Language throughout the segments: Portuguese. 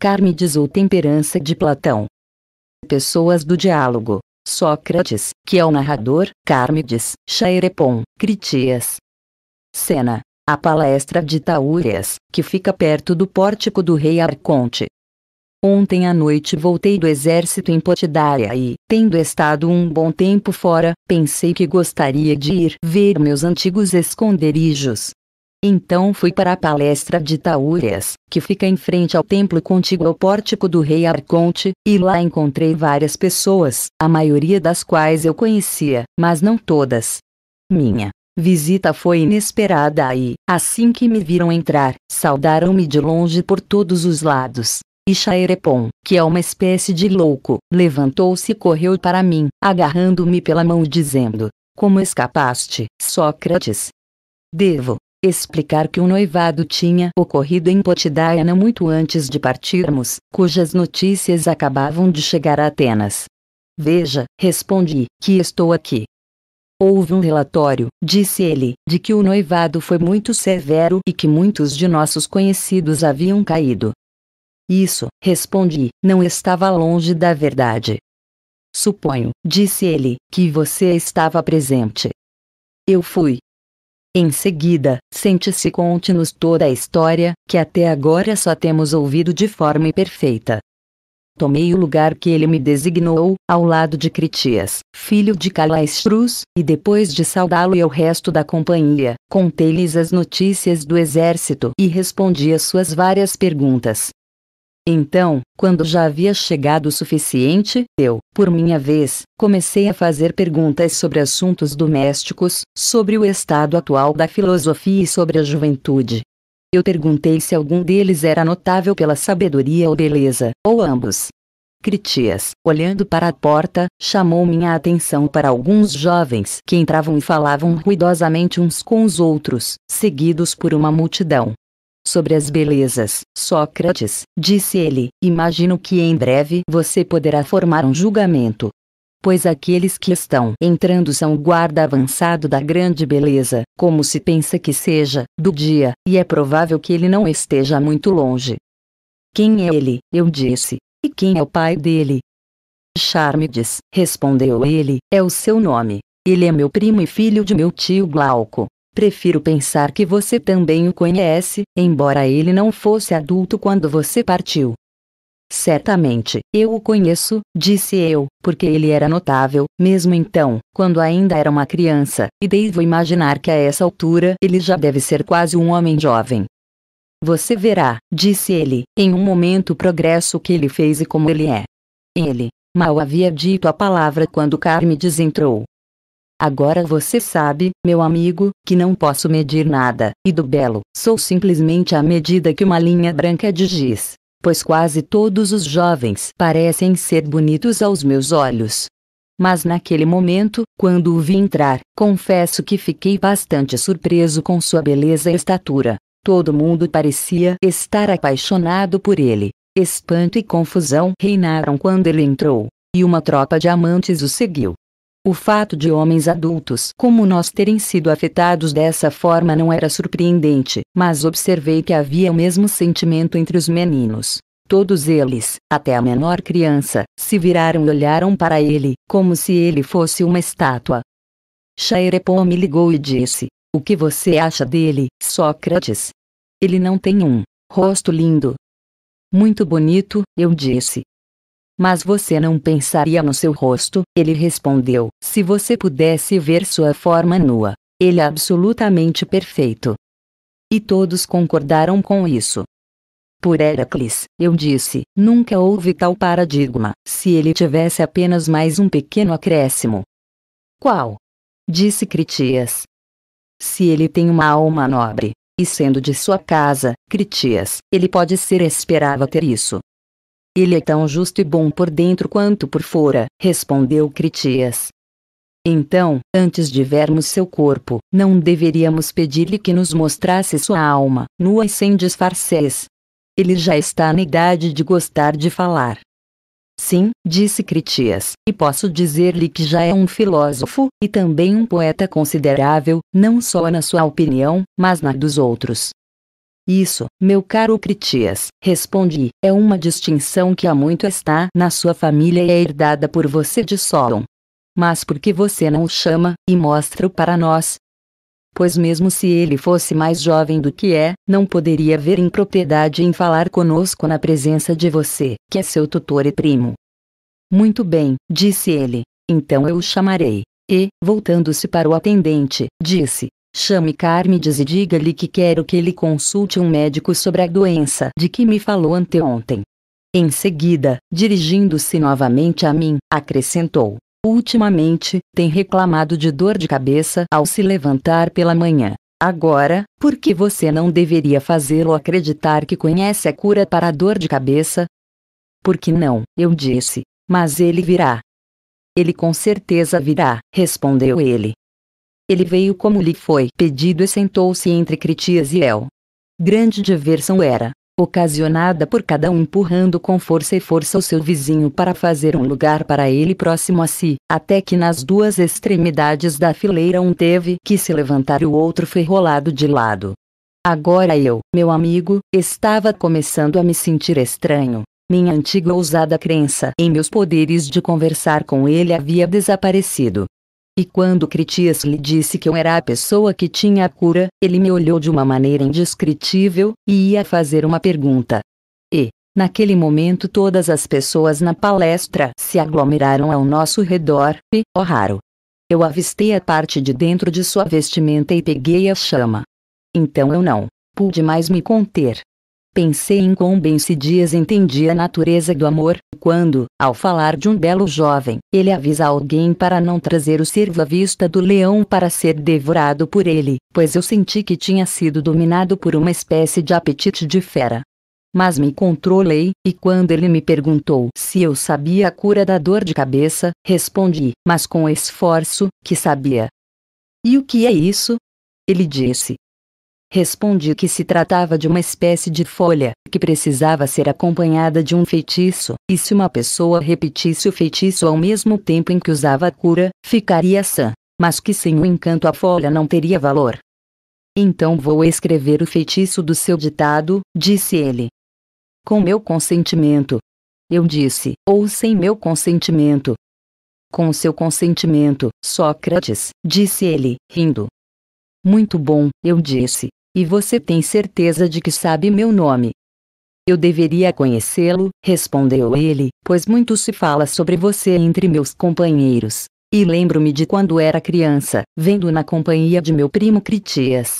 Cármides ou Temperança de Platão. Pessoas do diálogo. Sócrates, que é o narrador, Cármides, Chaerepon, Critias. Cena. A palestra de Taúrias, que fica perto do pórtico do rei Arconte. Ontem à noite voltei do exército em Potidária e, tendo estado um bom tempo fora, pensei que gostaria de ir ver meus antigos esconderijos, então fui para a palestra de Taúrias, que fica em frente ao templo contíguo ao pórtico do rei Arconte, e lá encontrei várias pessoas, a maioria das quais eu conhecia, mas não todas. Minha visita foi inesperada e, assim que me viram entrar, saudaram-me de longe por todos os lados. E Chaerepon, que é uma espécie de louco, levantou-se e correu para mim, agarrando-me pela mão dizendo, como escapaste, Sócrates? Devo explicar que um noivado tinha ocorrido em Potidaia não muito antes de partirmos, cujas notícias acabavam de chegar a Atenas. Veja, respondi, que estou aqui. Houve um relatório, disse ele, de que o noivado foi muito severo e que muitos de nossos conhecidos haviam caído. Isso, respondi, não estava longe da verdade. Suponho, disse ele, que você estava presente. Eu fui, em seguida, sente-se conte-nos toda a história, que até agora só temos ouvido de forma imperfeita. Tomei o lugar que ele me designou, ao lado de Critias, filho de Calaistrus, e depois de saudá-lo e o resto da companhia, contei-lhes as notícias do exército e respondi às suas várias perguntas. Então, quando já havia chegado o suficiente, eu, por minha vez, comecei a fazer perguntas sobre assuntos domésticos, sobre o estado atual da filosofia e sobre a juventude. Eu perguntei se algum deles era notável pela sabedoria ou beleza, ou ambos. Critias, olhando para a porta, chamou minha atenção para alguns jovens que entravam e falavam ruidosamente uns com os outros, seguidos por uma multidão sobre as belezas. Sócrates, disse ele, imagino que em breve você poderá formar um julgamento. Pois aqueles que estão entrando são o guarda avançado da grande beleza, como se pensa que seja, do dia, e é provável que ele não esteja muito longe. Quem é ele? Eu disse. E quem é o pai dele? Charmides, respondeu ele, é o seu nome. Ele é meu primo e filho de meu tio Glauco. Prefiro pensar que você também o conhece, embora ele não fosse adulto quando você partiu. Certamente, eu o conheço, disse eu, porque ele era notável, mesmo então, quando ainda era uma criança, e devo imaginar que a essa altura ele já deve ser quase um homem jovem. Você verá, disse ele, em um momento o progresso que ele fez e como ele é. Ele, mal havia dito a palavra quando Carme desentrou, Agora você sabe, meu amigo, que não posso medir nada, e do belo, sou simplesmente a medida que uma linha branca de giz. Pois quase todos os jovens parecem ser bonitos aos meus olhos. Mas naquele momento, quando o vi entrar, confesso que fiquei bastante surpreso com sua beleza e estatura. Todo mundo parecia estar apaixonado por ele. Espanto e confusão reinaram quando ele entrou, e uma tropa de amantes o seguiu. O fato de homens adultos como nós terem sido afetados dessa forma não era surpreendente, mas observei que havia o mesmo sentimento entre os meninos. Todos eles, até a menor criança, se viraram e olharam para ele, como se ele fosse uma estátua. Xaerepon me ligou e disse: O que você acha dele, Sócrates? Ele não tem um rosto lindo. Muito bonito, eu disse, mas você não pensaria no seu rosto, ele respondeu. Se você pudesse ver sua forma nua, ele é absolutamente perfeito. E todos concordaram com isso. Por Heracles, eu disse, nunca houve tal paradigma, se ele tivesse apenas mais um pequeno acréscimo. Qual? Disse Critias. Se ele tem uma alma nobre, e sendo de sua casa, Critias, ele pode ser esperava ter isso. Ele é tão justo e bom por dentro quanto por fora, respondeu Critias. Então, antes de vermos seu corpo, não deveríamos pedir-lhe que nos mostrasse sua alma, nua e sem disfarces. Ele já está na idade de gostar de falar. Sim, disse Critias, e posso dizer-lhe que já é um filósofo, e também um poeta considerável, não só na sua opinião, mas na dos outros. Isso, meu caro Critias, respondi, é uma distinção que há muito está na sua família e é herdada por você de Solon. Mas por que você não o chama e mostra-o para nós? Pois mesmo se ele fosse mais jovem do que é, não poderia haver impropriedade em falar conosco na presença de você, que é seu tutor e primo. Muito bem, disse ele. Então eu o chamarei. E, voltando-se para o atendente, disse: Chame Carmides e diga-lhe que quero que ele consulte um médico sobre a doença de que me falou anteontem. Em seguida, dirigindo-se novamente a mim, acrescentou: Ultimamente, tem reclamado de dor de cabeça ao se levantar pela manhã. Agora, por que você não deveria fazê-lo acreditar que conhece a cura para a dor de cabeça? Porque não, eu disse, mas ele virá. Ele com certeza virá, respondeu ele. Ele veio como lhe foi pedido e sentou-se entre Critias e El. Grande diversão era, ocasionada por cada um empurrando com força e força o seu vizinho para fazer um lugar para ele próximo a si, até que nas duas extremidades da fileira um teve que se levantar e o outro foi rolado de lado. Agora eu, meu amigo, estava começando a me sentir estranho. Minha antiga ousada crença em meus poderes de conversar com ele havia desaparecido, e quando Critias lhe disse que eu era a pessoa que tinha a cura, ele me olhou de uma maneira indescritível, e ia fazer uma pergunta. E, naquele momento todas as pessoas na palestra se aglomeraram ao nosso redor, e, oh raro! Eu avistei a parte de dentro de sua vestimenta e peguei a chama. Então eu não pude mais me conter. Pensei em quão bem Sidias entendia a natureza do amor, quando, ao falar de um belo jovem, ele avisa alguém para não trazer o servo à vista do leão para ser devorado por ele, pois eu senti que tinha sido dominado por uma espécie de apetite de fera. Mas me controlei, e quando ele me perguntou se eu sabia a cura da dor de cabeça, respondi, mas com esforço, que sabia. E o que é isso? Ele disse, Respondi que se tratava de uma espécie de folha, que precisava ser acompanhada de um feitiço, e se uma pessoa repetisse o feitiço ao mesmo tempo em que usava a cura, ficaria sã, mas que sem o encanto a folha não teria valor. Então vou escrever o feitiço do seu ditado, disse ele. Com meu consentimento. Eu disse, ou sem meu consentimento. Com seu consentimento, Sócrates, disse ele, rindo. Muito bom, eu disse, e você tem certeza de que sabe meu nome? Eu deveria conhecê-lo, respondeu ele, pois muito se fala sobre você entre meus companheiros. E lembro-me de quando era criança, vendo na companhia de meu primo Critias.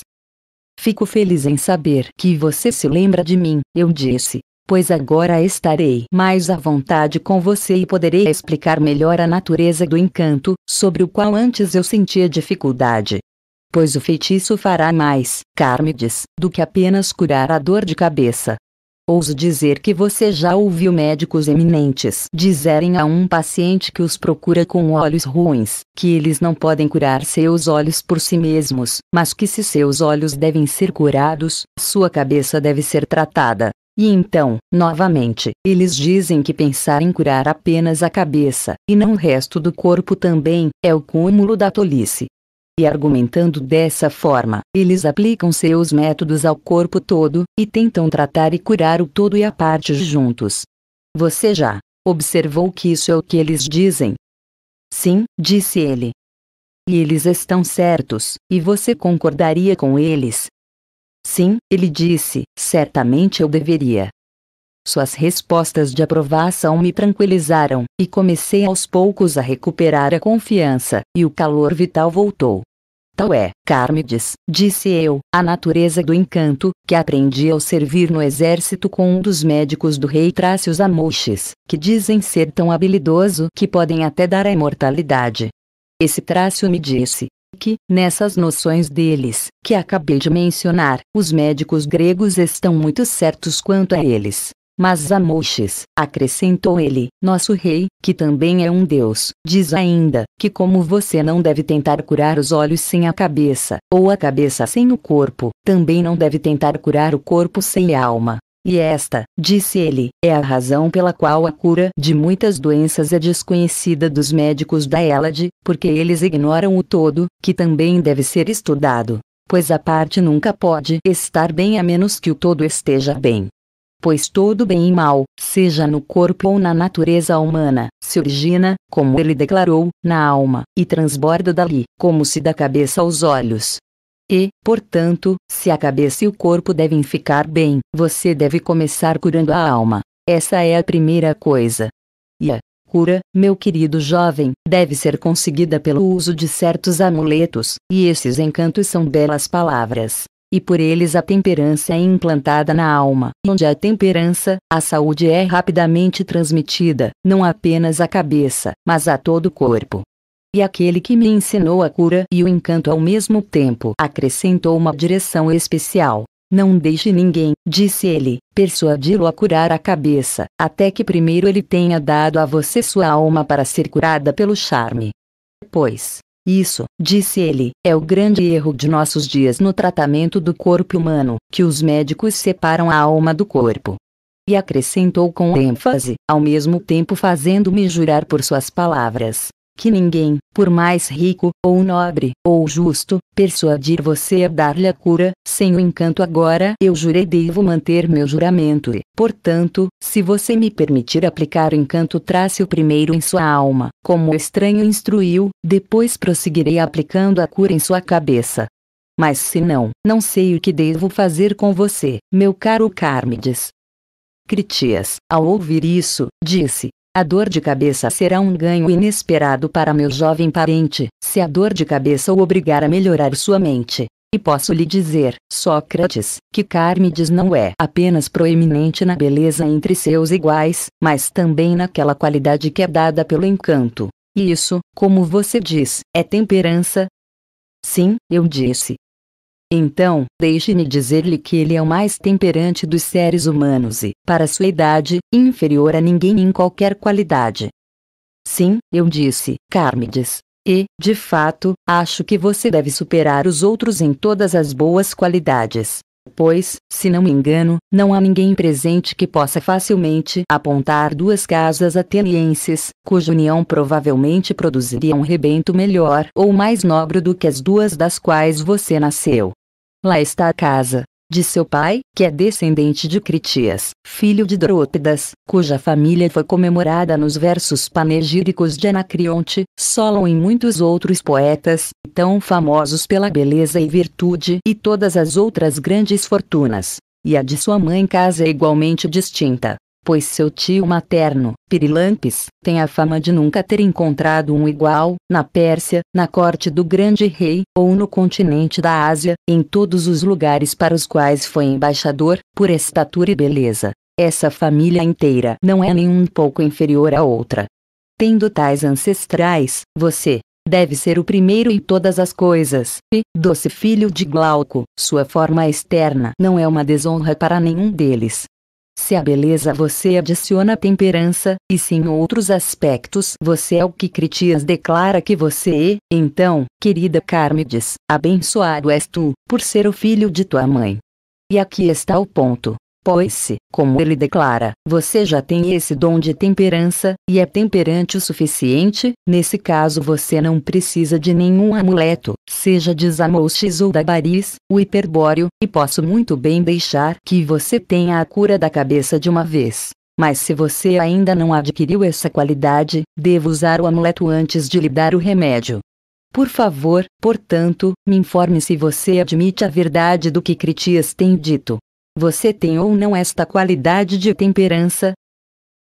Fico feliz em saber que você se lembra de mim, eu disse, pois agora estarei mais à vontade com você e poderei explicar melhor a natureza do encanto, sobre o qual antes eu sentia dificuldade pois o feitiço fará mais, Carmides, do que apenas curar a dor de cabeça. Ouso dizer que você já ouviu médicos eminentes dizerem a um paciente que os procura com olhos ruins, que eles não podem curar seus olhos por si mesmos, mas que se seus olhos devem ser curados, sua cabeça deve ser tratada. E então, novamente, eles dizem que pensar em curar apenas a cabeça, e não o resto do corpo também, é o cúmulo da tolice. E argumentando dessa forma, eles aplicam seus métodos ao corpo todo, e tentam tratar e curar o todo e a parte juntos. Você já observou que isso é o que eles dizem? Sim, disse ele. E eles estão certos, e você concordaria com eles? Sim, ele disse, certamente eu deveria. Suas respostas de aprovação me tranquilizaram, e comecei aos poucos a recuperar a confiança, e o calor vital voltou. Tal é, Carmides, disse eu, a natureza do encanto, que aprendi ao servir no exército com um dos médicos do rei Trácios Amouches, que dizem ser tão habilidoso que podem até dar a imortalidade. Esse Trácio me disse, que, nessas noções deles, que acabei de mencionar, os médicos gregos estão muito certos quanto a eles. Mas Amoxes, acrescentou ele, nosso rei, que também é um deus, diz ainda, que como você não deve tentar curar os olhos sem a cabeça, ou a cabeça sem o corpo, também não deve tentar curar o corpo sem a alma. E esta, disse ele, é a razão pela qual a cura de muitas doenças é desconhecida dos médicos da Elade, porque eles ignoram o todo, que também deve ser estudado. Pois a parte nunca pode estar bem a menos que o todo esteja bem pois todo bem e mal, seja no corpo ou na natureza humana, se origina, como ele declarou, na alma, e transborda dali, como se da cabeça aos olhos. E, portanto, se a cabeça e o corpo devem ficar bem, você deve começar curando a alma. Essa é a primeira coisa. E a cura, meu querido jovem, deve ser conseguida pelo uso de certos amuletos, e esses encantos são belas palavras, e por eles a temperança é implantada na alma. Onde há temperança, a saúde é rapidamente transmitida, não apenas à cabeça, mas a todo o corpo. E aquele que me ensinou a cura e o encanto ao mesmo tempo acrescentou uma direção especial. Não deixe ninguém, disse ele, persuadi-lo a curar a cabeça, até que primeiro ele tenha dado a você sua alma para ser curada pelo charme. Pois, isso, disse ele, é o grande erro de nossos dias no tratamento do corpo humano, que os médicos separam a alma do corpo. E acrescentou com ênfase, ao mesmo tempo fazendo-me jurar por suas palavras que ninguém, por mais rico, ou nobre, ou justo, persuadir você a dar-lhe a cura, sem o encanto agora eu jurei devo manter meu juramento e, portanto, se você me permitir aplicar o encanto trace o primeiro em sua alma, como o estranho instruiu, depois prosseguirei aplicando a cura em sua cabeça. Mas se não, não sei o que devo fazer com você, meu caro Carmides. Critias, ao ouvir isso, disse, a dor de cabeça será um ganho inesperado para meu jovem parente, se a dor de cabeça o obrigar a melhorar sua mente. E posso lhe dizer, Sócrates, que Carmides não é apenas proeminente na beleza entre seus iguais, mas também naquela qualidade que é dada pelo encanto. E isso, como você diz, é temperança. Sim, eu disse, então, deixe-me dizer-lhe que ele é o mais temperante dos seres humanos e, para sua idade, inferior a ninguém em qualquer qualidade. Sim, eu disse, Carmides. E, de fato, acho que você deve superar os outros em todas as boas qualidades. Pois, se não me engano, não há ninguém presente que possa facilmente apontar duas casas atenienses, cuja união provavelmente produziria um rebento melhor ou mais nobre do que as duas das quais você nasceu. Lá está a casa de seu pai, que é descendente de Critias, filho de Drôpidas, cuja família foi comemorada nos versos panegíricos de Anacreonte, Solon e muitos outros poetas, tão famosos pela beleza e virtude e todas as outras grandes fortunas. E a de sua mãe casa é igualmente distinta, pois seu tio materno, Pirilampes, tem a fama de nunca ter encontrado um igual, na Pérsia, na corte do grande rei, ou no continente da Ásia, em todos os lugares para os quais foi embaixador, por estatura e beleza. Essa família inteira não é nem um pouco inferior à outra. Tendo tais ancestrais, você, deve ser o primeiro em todas as coisas, e, doce filho de Glauco, sua forma externa não é uma desonra para nenhum deles, se a beleza você adiciona temperança, e se em outros aspectos você é o que Critias declara que você é, então, querida Carmides, abençoado és tu, por ser o filho de tua mãe. E aqui está o ponto. Pois, como ele declara, você já tem esse dom de temperança, e é temperante o suficiente, nesse caso você não precisa de nenhum amuleto, seja de Zamoxis ou da Baris, o hiperbóreo, e posso muito bem deixar que você tenha a cura da cabeça de uma vez. Mas se você ainda não adquiriu essa qualidade, devo usar o amuleto antes de lhe dar o remédio. Por favor, portanto, me informe se você admite a verdade do que Critias tem dito, você tem ou não esta qualidade de temperança?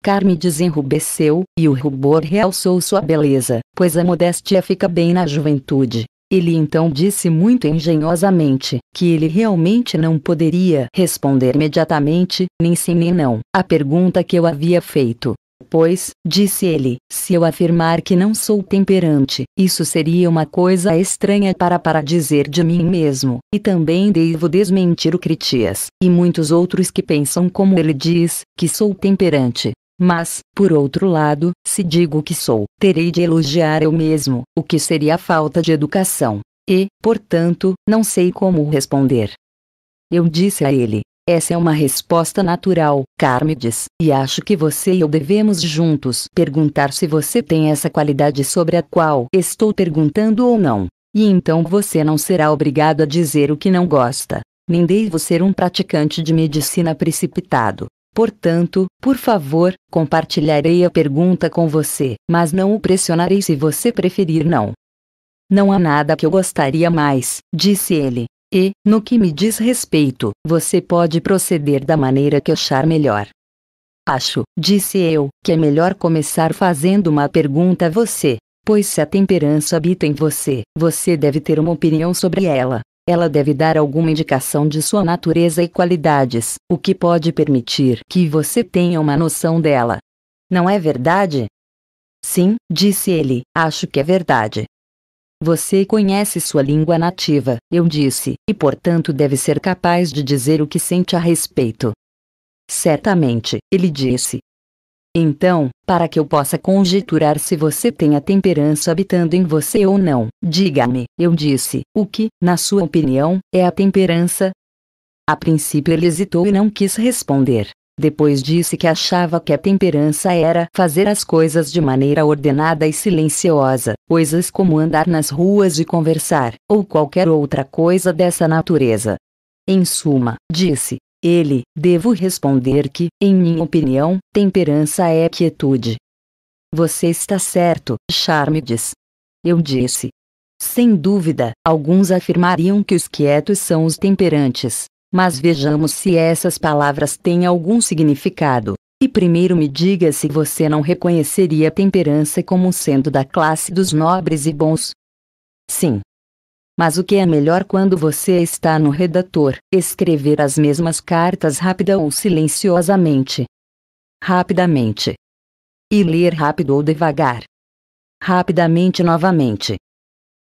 Carme desenrubesceu, e o rubor realçou sua beleza, pois a modéstia fica bem na juventude. Ele então disse muito engenhosamente que ele realmente não poderia responder imediatamente, nem sim nem não, à pergunta que eu havia feito. Pois, disse ele, se eu afirmar que não sou temperante, isso seria uma coisa estranha para para dizer de mim mesmo, e também devo desmentir o Critias, e muitos outros que pensam como ele diz, que sou temperante. Mas, por outro lado, se digo que sou, terei de elogiar eu mesmo, o que seria falta de educação. E, portanto, não sei como responder. Eu disse a ele: essa é uma resposta natural, Carmides, e acho que você e eu devemos juntos perguntar se você tem essa qualidade sobre a qual estou perguntando ou não. E então você não será obrigado a dizer o que não gosta. Nem devo ser um praticante de medicina precipitado. Portanto, por favor, compartilharei a pergunta com você, mas não o pressionarei se você preferir não. Não há nada que eu gostaria mais, disse ele, e, no que me diz respeito, você pode proceder da maneira que achar melhor. Acho, disse eu, que é melhor começar fazendo uma pergunta a você. Pois se a temperança habita em você, você deve ter uma opinião sobre ela. Ela deve dar alguma indicação de sua natureza e qualidades, o que pode permitir que você tenha uma noção dela. Não é verdade? Sim, disse ele, acho que é verdade. Você conhece sua língua nativa, eu disse, e portanto deve ser capaz de dizer o que sente a respeito. Certamente, ele disse. Então, para que eu possa conjecturar se você tem a temperança habitando em você ou não, diga-me, eu disse, o que, na sua opinião, é a temperança? A princípio ele hesitou e não quis responder, depois disse que achava que a temperança era fazer as coisas de maneira ordenada e silenciosa, coisas como andar nas ruas e conversar, ou qualquer outra coisa dessa natureza. Em suma, disse, ele, devo responder que, em minha opinião, temperança é quietude. Você está certo, Charmides. Eu disse. Sem dúvida, alguns afirmariam que os quietos são os temperantes, mas vejamos se essas palavras têm algum significado. E primeiro me diga se você não reconheceria a temperança como sendo da classe dos nobres e bons. Sim. Mas o que é melhor quando você está no redator, escrever as mesmas cartas rápida ou silenciosamente? Rapidamente. E ler rápido ou devagar? Rapidamente novamente.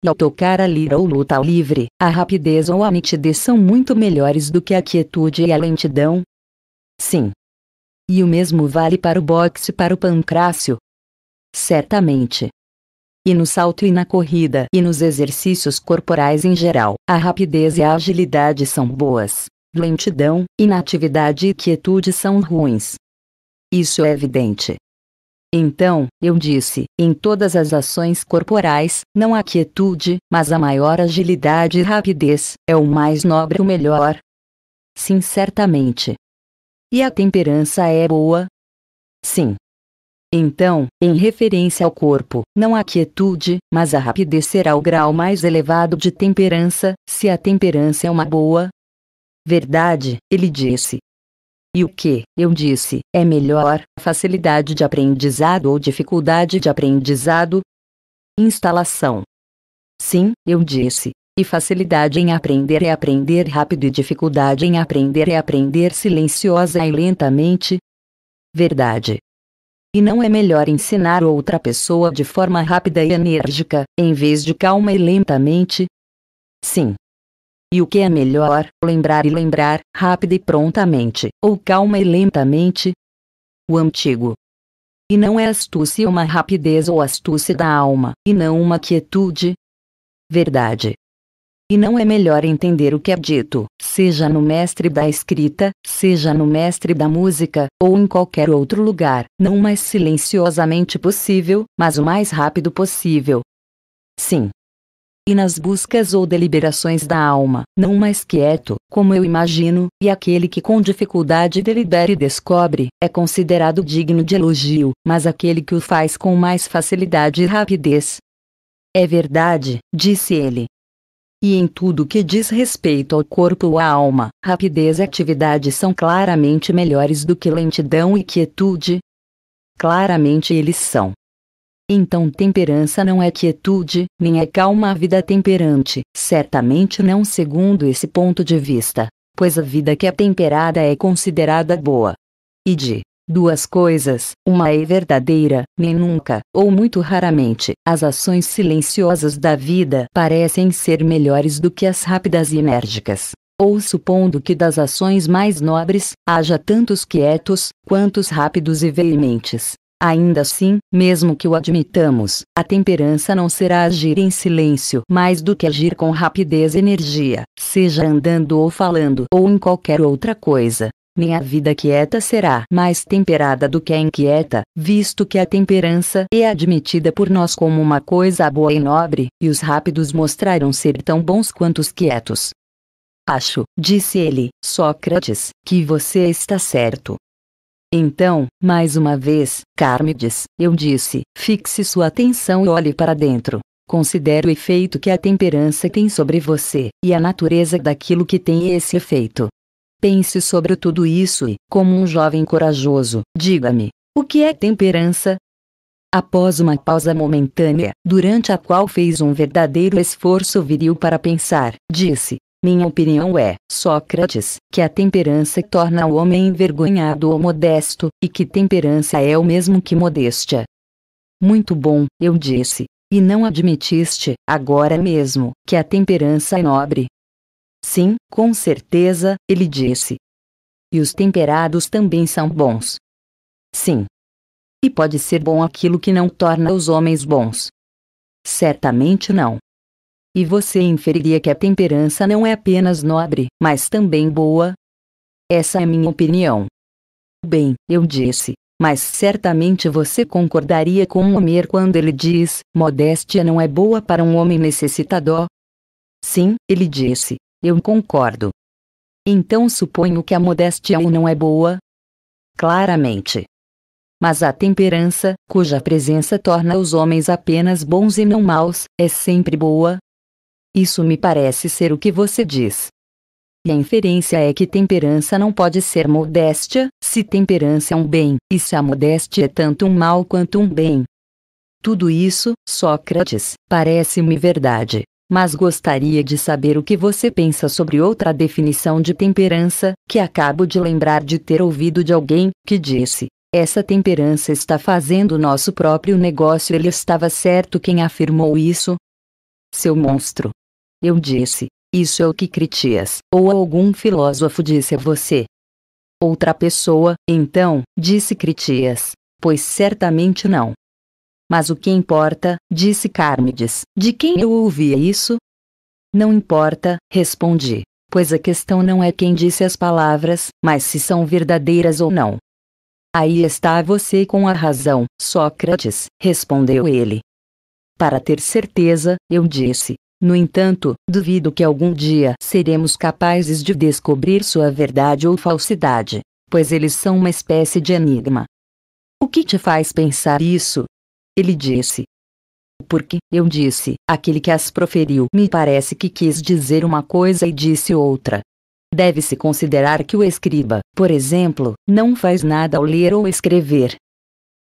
Ao tocar a lira ou luta ao livre, a rapidez ou a nitidez são muito melhores do que a quietude e a lentidão. Sim. E o mesmo vale para o boxe e para o pancrácio. Certamente. E no salto e na corrida e nos exercícios corporais em geral, a rapidez e a agilidade são boas. Lentidão, inatividade e quietude são ruins. Isso é evidente. Então, eu disse: em todas as ações corporais, não há quietude, mas a maior agilidade e rapidez, é o mais nobre o melhor. Sim, certamente. E a temperança é boa? Sim. Então, em referência ao corpo, não há quietude, mas a rapidez será o grau mais elevado de temperança, se a temperança é uma boa. Verdade, ele disse, e o que eu disse é melhor, facilidade de aprendizado ou dificuldade de aprendizado? Instalação. Sim, eu disse, e facilidade em aprender é aprender rápido e dificuldade em aprender é aprender silenciosa e lentamente. Verdade. E não é melhor ensinar outra pessoa de forma rápida e enérgica, em vez de calma e lentamente? Sim, e o que é melhor, lembrar e lembrar, rápida e prontamente, ou calma e lentamente? O antigo. E não é astúcia uma rapidez ou astúcia da alma, e não uma quietude? Verdade. E não é melhor entender o que é dito, seja no mestre da escrita, seja no mestre da música, ou em qualquer outro lugar, não mais silenciosamente possível, mas o mais rápido possível. Sim, e nas buscas ou deliberações da alma, não mais quieto, como eu imagino, e aquele que com dificuldade delibera e descobre, é considerado digno de elogio, mas aquele que o faz com mais facilidade e rapidez. É verdade, disse ele. E em tudo que diz respeito ao corpo ou à alma, rapidez e atividade são claramente melhores do que lentidão e quietude. Claramente eles são então temperança não é quietude, nem é calma a vida temperante, certamente não segundo esse ponto de vista, pois a vida que é temperada é considerada boa. E de duas coisas, uma é verdadeira, nem nunca, ou muito raramente, as ações silenciosas da vida parecem ser melhores do que as rápidas e enérgicas. Ou supondo que das ações mais nobres, haja tantos quietos, quantos rápidos e veementes. Ainda assim, mesmo que o admitamos, a temperança não será agir em silêncio mais do que agir com rapidez e energia, seja andando ou falando ou em qualquer outra coisa. Nem a vida quieta será mais temperada do que a inquieta, visto que a temperança é admitida por nós como uma coisa boa e nobre, e os rápidos mostraram ser tão bons quanto os quietos. Acho, disse ele, Sócrates, que você está certo. Então, mais uma vez, Carmides, eu disse, fixe sua atenção e olhe para dentro. Considere o efeito que a temperança tem sobre você, e a natureza daquilo que tem esse efeito. Pense sobre tudo isso e, como um jovem corajoso, diga-me: o que é temperança? Após uma pausa momentânea, durante a qual fez um verdadeiro esforço viril para pensar, disse: minha opinião é, Sócrates, que a temperança torna o homem envergonhado ou modesto, e que temperança é o mesmo que modéstia. Muito bom, eu disse. E não admitiste, agora mesmo, que a temperança é nobre. Sim, com certeza, ele disse. E os temperados também são bons. Sim. E pode ser bom aquilo que não torna os homens bons? Certamente não. E você inferiria que a temperança não é apenas nobre, mas também boa? Essa é minha opinião. Bem, eu disse, mas certamente você concordaria com Homer quando ele diz: modéstia não é boa para um homem necessitado. Sim, ele disse, eu concordo. Então suponho que a modéstia não é boa? Claramente. Mas a temperança, cuja presença torna os homens apenas bons e não maus, é sempre boa? Isso me parece ser o que você diz. E a inferência é que temperança não pode ser modéstia, se temperança é um bem, e se a modéstia é tanto um mal quanto um bem. Tudo isso, Sócrates, parece-me verdade. Mas gostaria de saber o que você pensa sobre outra definição de temperança, que acabo de lembrar de ter ouvido de alguém, que disse: essa temperança está fazendo nosso próprio negócio. Ele estava certo quem afirmou isso? Seu monstro. Eu disse, isso é o que Critias ou algum filósofo disse a você. Outra pessoa, então, disse Critias, pois certamente não. Mas o que importa, disse Carmides, de quem eu ouvia isso? Não importa, respondi, pois a questão não é quem disse as palavras, mas se são verdadeiras ou não. Aí está você com a razão, Sócrates, respondeu ele. Para ter certeza, eu disse, no entanto, duvido que algum dia seremos capazes de descobrir sua verdade ou falsidade, pois eles são uma espécie de enigma. O que te faz pensar isso? Ele disse. Porque, eu disse, aquele que as proferiu me parece que quis dizer uma coisa e disse outra. Deve-se considerar que o escriba, por exemplo, não faz nada ao ler ou escrever.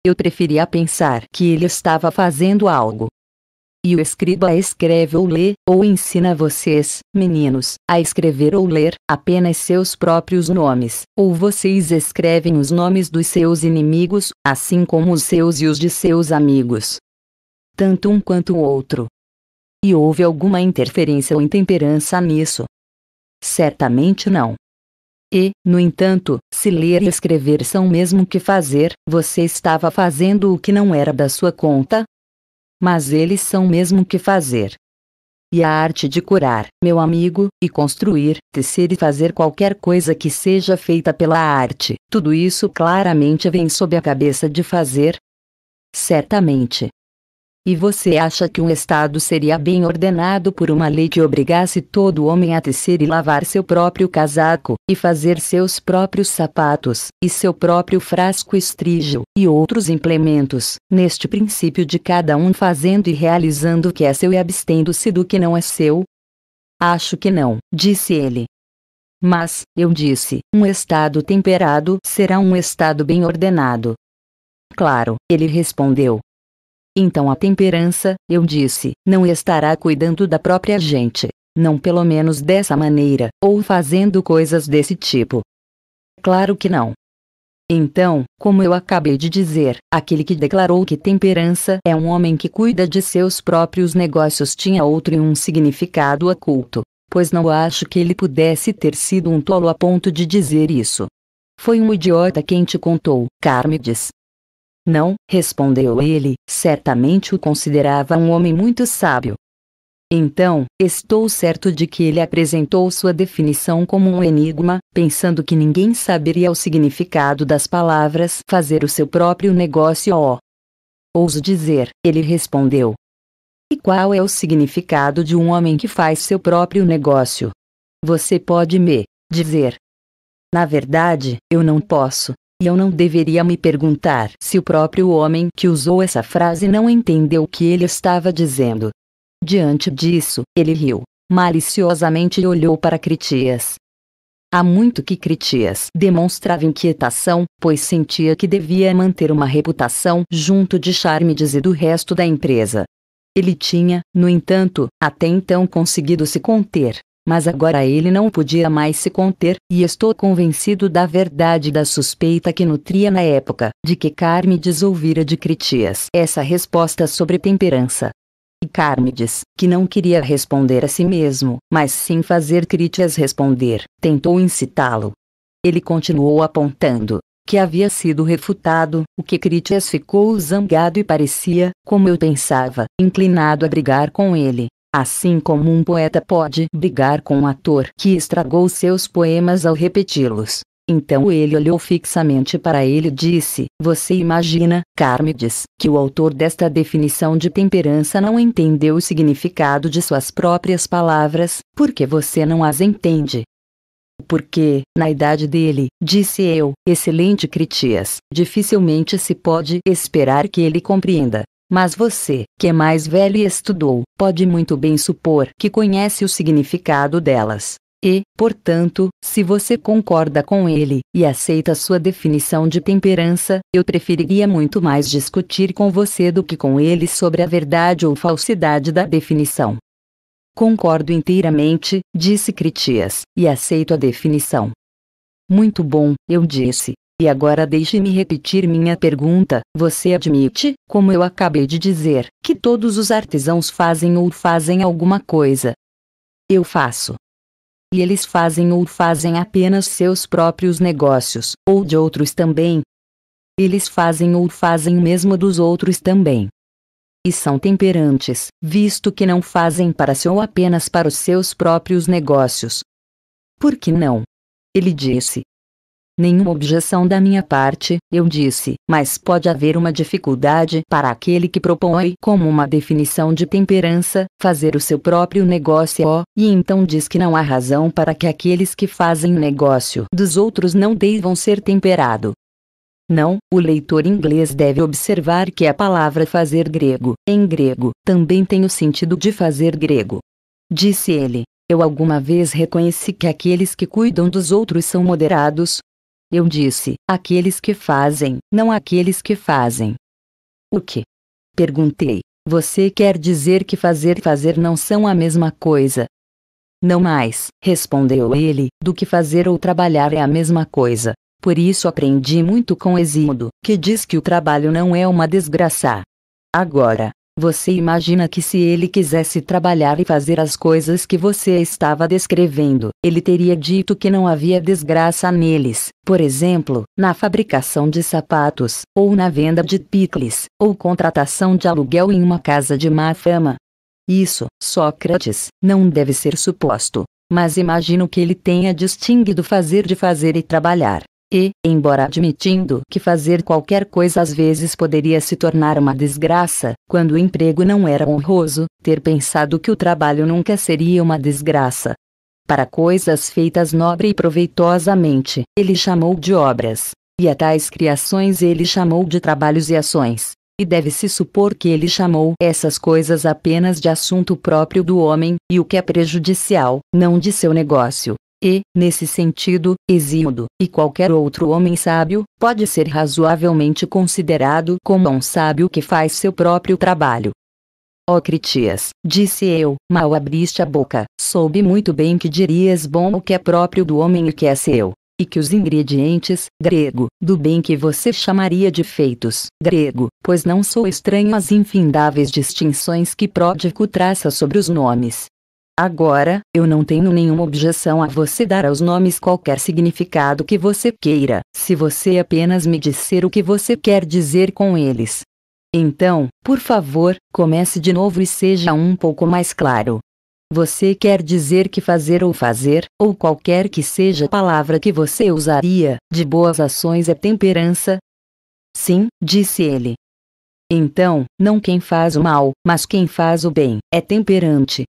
Eu preferia pensar que ele estava fazendo algo e o escriba escreve ou lê, ou ensina vocês, meninos, a escrever ou ler apenas seus próprios nomes, ou vocês escrevem os nomes dos seus inimigos, assim como os seus e os de seus amigos. Tanto um quanto o outro. E houve alguma interferência ou intemperança nisso? Certamente não. E, no entanto, se ler e escrever são mesmo que fazer, você estava fazendo o que não era da sua conta, mas eles são mesmo que fazer. E a arte de curar, meu amigo, e construir, tecer e fazer qualquer coisa que seja feita pela arte, tudo isso claramente vem sob a cabeça de fazer. Certamente, e você acha que um Estado seria bem ordenado por uma lei que obrigasse todo homem a tecer e lavar seu próprio casaco, e fazer seus próprios sapatos, e seu próprio frasco estrígio, e outros implementos, neste princípio de cada um fazendo e realizando o que é seu e abstendo-se do que não é seu? Acho que não, disse ele. Mas, eu disse, um Estado temperado será um Estado bem ordenado. Claro, ele respondeu, então a temperança, eu disse, não estará cuidando da própria gente. Não pelo menos dessa maneira, ou fazendo coisas desse tipo. Claro que não. Então, como eu acabei de dizer, aquele que declarou que temperança é um homem que cuida de seus próprios negócios tinha outro e um significado oculto, pois não acho que ele pudesse ter sido um tolo a ponto de dizer isso. Foi um idiota quem te contou, Carmides, não, respondeu ele, certamente o considerava um homem muito sábio. Então, estou certo de que ele apresentou sua definição como um enigma, pensando que ninguém saberia o significado das palavras fazer o seu próprio negócio. Ouso dizer, ele respondeu. E qual é o significado de um homem que faz seu próprio negócio? Você pode me dizer. Na verdade, eu não posso, e eu não deveria me perguntar se o próprio homem que usou essa frase não entendeu o que ele estava dizendo. Diante disso, ele riu, maliciosamente e olhou para Critias. Há muito que Critias demonstrava inquietação, pois sentia que devia manter uma reputação junto de Charmides e do resto da empresa. Ele tinha, no entanto, até então conseguido se conter, mas agora ele não podia mais se conter, e estou convencido da verdade da suspeita que nutria na época, de que Carmides ouvira de Critias essa resposta sobre temperança. E Carmides, que não queria responder a si mesmo, mas sim fazer Critias responder, tentou incitá-lo. Ele continuou apontando, que havia sido refutado, o que Critias ficou zangado e parecia, como eu pensava, inclinado a brigar com ele. Assim como um poeta pode brigar com um ator que estragou seus poemas ao repeti-los. Então ele olhou fixamente para ele e disse: Você imagina, Carmides, que o autor desta definição de temperança não entendeu o significado de suas próprias palavras, porque você não as entende. Porque, na idade dele, disse eu, excelente Critias, dificilmente se pode esperar que ele compreenda. Mas você, que é mais velho e estudou, pode muito bem supor que conhece o significado delas. E, portanto, se você concorda com ele e aceita sua definição de temperança, eu preferiria muito mais discutir com você do que com ele sobre a verdade ou falsidade da definição. Concordo inteiramente, disse Critias, e aceito a definição. Muito bom, eu disse, e agora deixe-me repetir minha pergunta: você admite, como eu acabei de dizer, que todos os artesãos fazem ou fazem alguma coisa? Eu faço. E eles fazem ou fazem apenas seus próprios negócios, ou de outros também? Eles fazem ou fazem mesmo dos outros também. E são temperantes, visto que não fazem para si ou apenas para os seus próprios negócios. Por que não? Ele disse, Nenhuma objeção da minha parte, eu disse, mas pode haver uma dificuldade para aquele que propõe como uma definição de temperança, fazer o seu próprio negócio, e então diz que não há razão para que aqueles que fazem negócio dos outros não devam ser temperado. Não, o leitor inglês deve observar que a palavra fazer grego, em grego, também tem o sentido de fazer grego. Disse ele, eu alguma vez reconheci que aqueles que cuidam dos outros são moderados, eu disse: aqueles que fazem, não aqueles que fazem. O que? Perguntei. Você quer dizer que fazer e fazer não são a mesma coisa? Não mais, respondeu ele, do que fazer ou trabalhar é a mesma coisa. Por isso aprendi muito com Exímodo, que diz que o trabalho não é uma desgraça. Agora, você imagina que se ele quisesse trabalhar e fazer as coisas que você estava descrevendo, ele teria dito que não havia desgraça neles, por exemplo, na fabricação de sapatos, ou na venda de picles, ou contratação de aluguel em uma casa de má fama. Isso, Sócrates, não deve ser suposto. Mas imagino que ele tenha distinguido fazer de fazer e trabalhar e, embora admitindo que fazer qualquer coisa às vezes poderia se tornar uma desgraça, quando o emprego não era honroso, ter pensado que o trabalho nunca seria uma desgraça. Para coisas feitas nobre e proveitosamente, ele chamou de obras, e a tais criações ele chamou de trabalhos e ações. E deve-se supor que ele chamou essas coisas apenas de assunto próprio do homem, e o que é prejudicial, não de seu negócio e, nesse sentido, Hesíodo e qualquer outro homem sábio, pode ser razoavelmente considerado como um sábio que faz seu próprio trabalho. Ó Critias, disse eu, mal abriste a boca, soube muito bem que dirias bom o que é próprio do homem e o que é seu e que os ingredientes, grego, do bem que você chamaria de feitos, grego, pois não sou estranho às infindáveis distinções que Pródico traça sobre os nomes, Agora, eu não tenho nenhuma objeção a você dar aos nomes qualquer significado que você queira, se você apenas me disser o que você quer dizer com eles. Então, por favor, comece de novo e seja um pouco mais claro. Você quer dizer que fazer ou fazer, ou qualquer que seja a palavra que você usaria, de boas ações é temperança? Sim, disse ele. Então, não quem faz o mal, mas quem faz o bem, é temperante.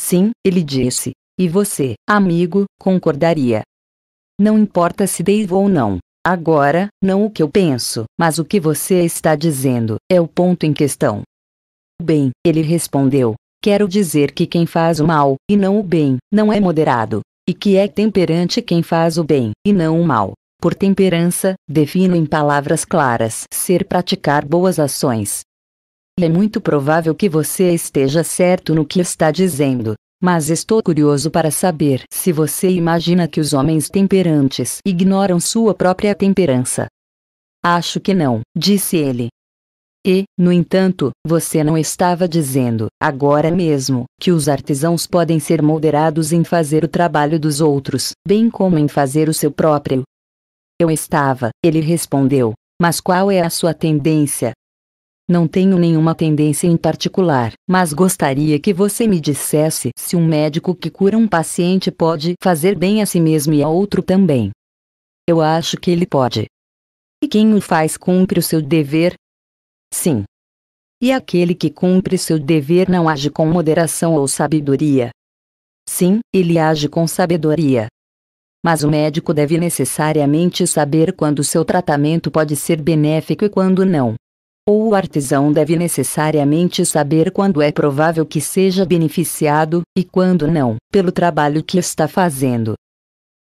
Sim, ele disse. E você, amigo, concordaria. Não importa se devo ou não. Agora, não o que eu penso, mas o que você está dizendo, é o ponto em questão. Bem, ele respondeu. Quero dizer que quem faz o mal, e não o bem, não é moderado, e que é temperante quem faz o bem, e não o mal. Por temperança, defino em palavras claras ser praticar boas ações, e é muito provável que você esteja certo no que está dizendo. Mas estou curioso para saber se você imagina que os homens temperantes ignoram sua própria temperança. Acho que não, disse ele. E, no entanto, você não estava dizendo, agora mesmo, que os artesãos podem ser moderados em fazer o trabalho dos outros, bem como em fazer o seu próprio. Eu estava, ele respondeu. Mas qual é a sua tendência? Não tenho nenhuma tendência em particular, mas gostaria que você me dissesse se um médico que cura um paciente pode fazer bem a si mesmo e a outro também. Eu acho que ele pode. E quem o faz cumpre o seu dever? Sim. E aquele que cumpre seu dever não age com moderação ou sabedoria? Sim, ele age com sabedoria. Mas o médico deve necessariamente saber quando seu tratamento pode ser benéfico e quando não ou o artesão deve necessariamente saber quando é provável que seja beneficiado, e quando não, pelo trabalho que está fazendo.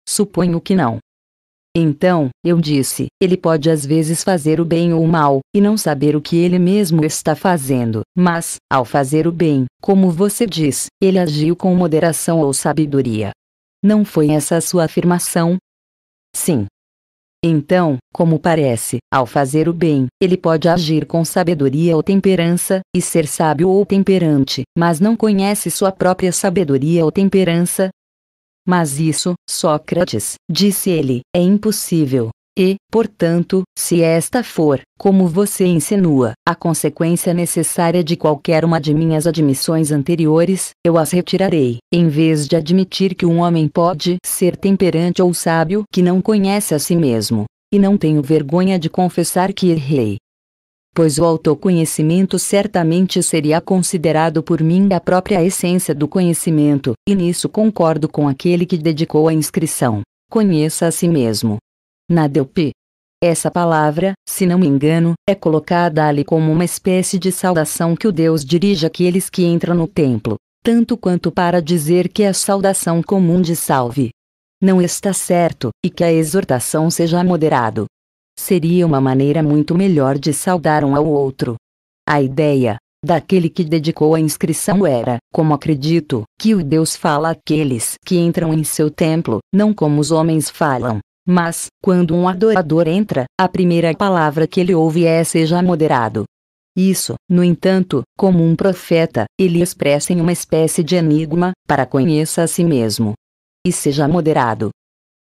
Suponho que não. Então, eu disse, ele pode às vezes fazer o bem ou o mal, e não saber o que ele mesmo está fazendo, mas, ao fazer o bem, como você diz, ele agiu com moderação ou sabedoria. Não foi essa a sua afirmação? Sim, então, como parece, ao fazer o bem, ele pode agir com sabedoria ou temperança, e ser sábio ou temperante, mas não conhece sua própria sabedoria ou temperança, mas isso, Sócrates, disse ele, é impossível. E, portanto, se esta for, como você insinua, a consequência necessária de qualquer uma de minhas admissões anteriores, eu as retirarei, em vez de admitir que um homem pode ser temperante ou sábio que não conhece a si mesmo. E não tenho vergonha de confessar que errei pois o autoconhecimento certamente seria considerado por mim a própria essência do conhecimento, e nisso concordo com aquele que dedicou a inscrição. Conheça a si mesmo na DEUP. Essa palavra, se não me engano, é colocada ali como uma espécie de saudação que o Deus dirige àqueles que entram no templo, tanto quanto para dizer que é a saudação comum de salve. Não está certo, e que a exortação seja moderado. Seria uma maneira muito melhor de saudar um ao outro. A ideia, daquele que dedicou a inscrição era, como acredito, que o Deus fala àqueles que entram em seu templo, não como os homens falam. Mas, quando um adorador entra, a primeira palavra que ele ouve é seja moderado. Isso, no entanto, como um profeta, ele expressa em uma espécie de enigma, para conheça a si mesmo. E seja moderado.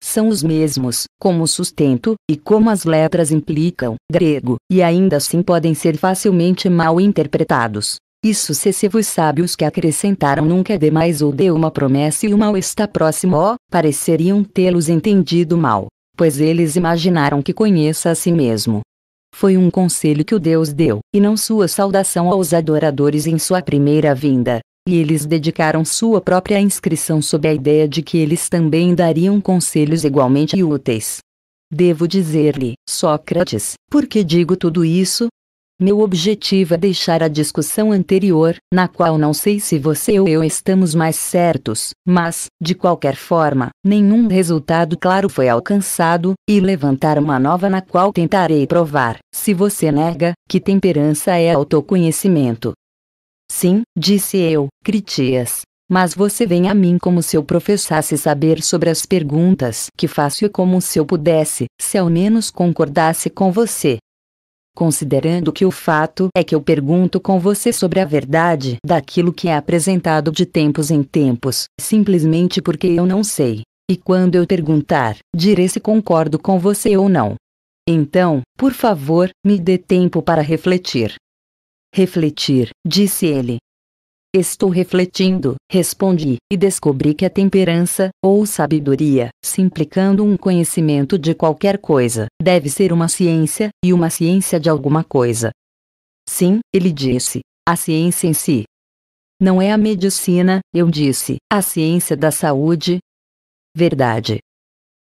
São os mesmos, como sustento, e como as letras implicam, grego, e ainda assim podem ser facilmente mal interpretados. E sucessivos sábios que acrescentaram nunca é demais ou deu uma promessa e o mal está próximo, ó, pareceriam tê-los entendido mal pois eles imaginaram que conheça a si mesmo. Foi um conselho que o Deus deu, e não sua saudação aos adoradores em sua primeira vinda. E eles dedicaram sua própria inscrição sob a ideia de que eles também dariam conselhos igualmente úteis. Devo dizer-lhe, Sócrates, por que digo tudo isso? Meu objetivo é deixar a discussão anterior, na qual não sei se você ou eu estamos mais certos, mas, de qualquer forma, nenhum resultado claro foi alcançado, e levantar uma nova na qual tentarei provar, se você nega, que temperança é autoconhecimento. Sim, disse eu, Critias. Mas você vem a mim como se eu professasse saber sobre as perguntas que faço e como se eu pudesse, se ao menos concordasse com você considerando que o fato é que eu pergunto com você sobre a verdade daquilo que é apresentado de tempos em tempos, simplesmente porque eu não sei. E quando eu perguntar, direi se concordo com você ou não. Então, por favor, me dê tempo para refletir. Refletir, disse ele, Estou refletindo, respondi, e descobri que a temperança, ou sabedoria, se implicando um conhecimento de qualquer coisa, deve ser uma ciência, e uma ciência de alguma coisa. Sim, ele disse, a ciência em si. Não é a medicina, eu disse, a ciência da saúde. Verdade,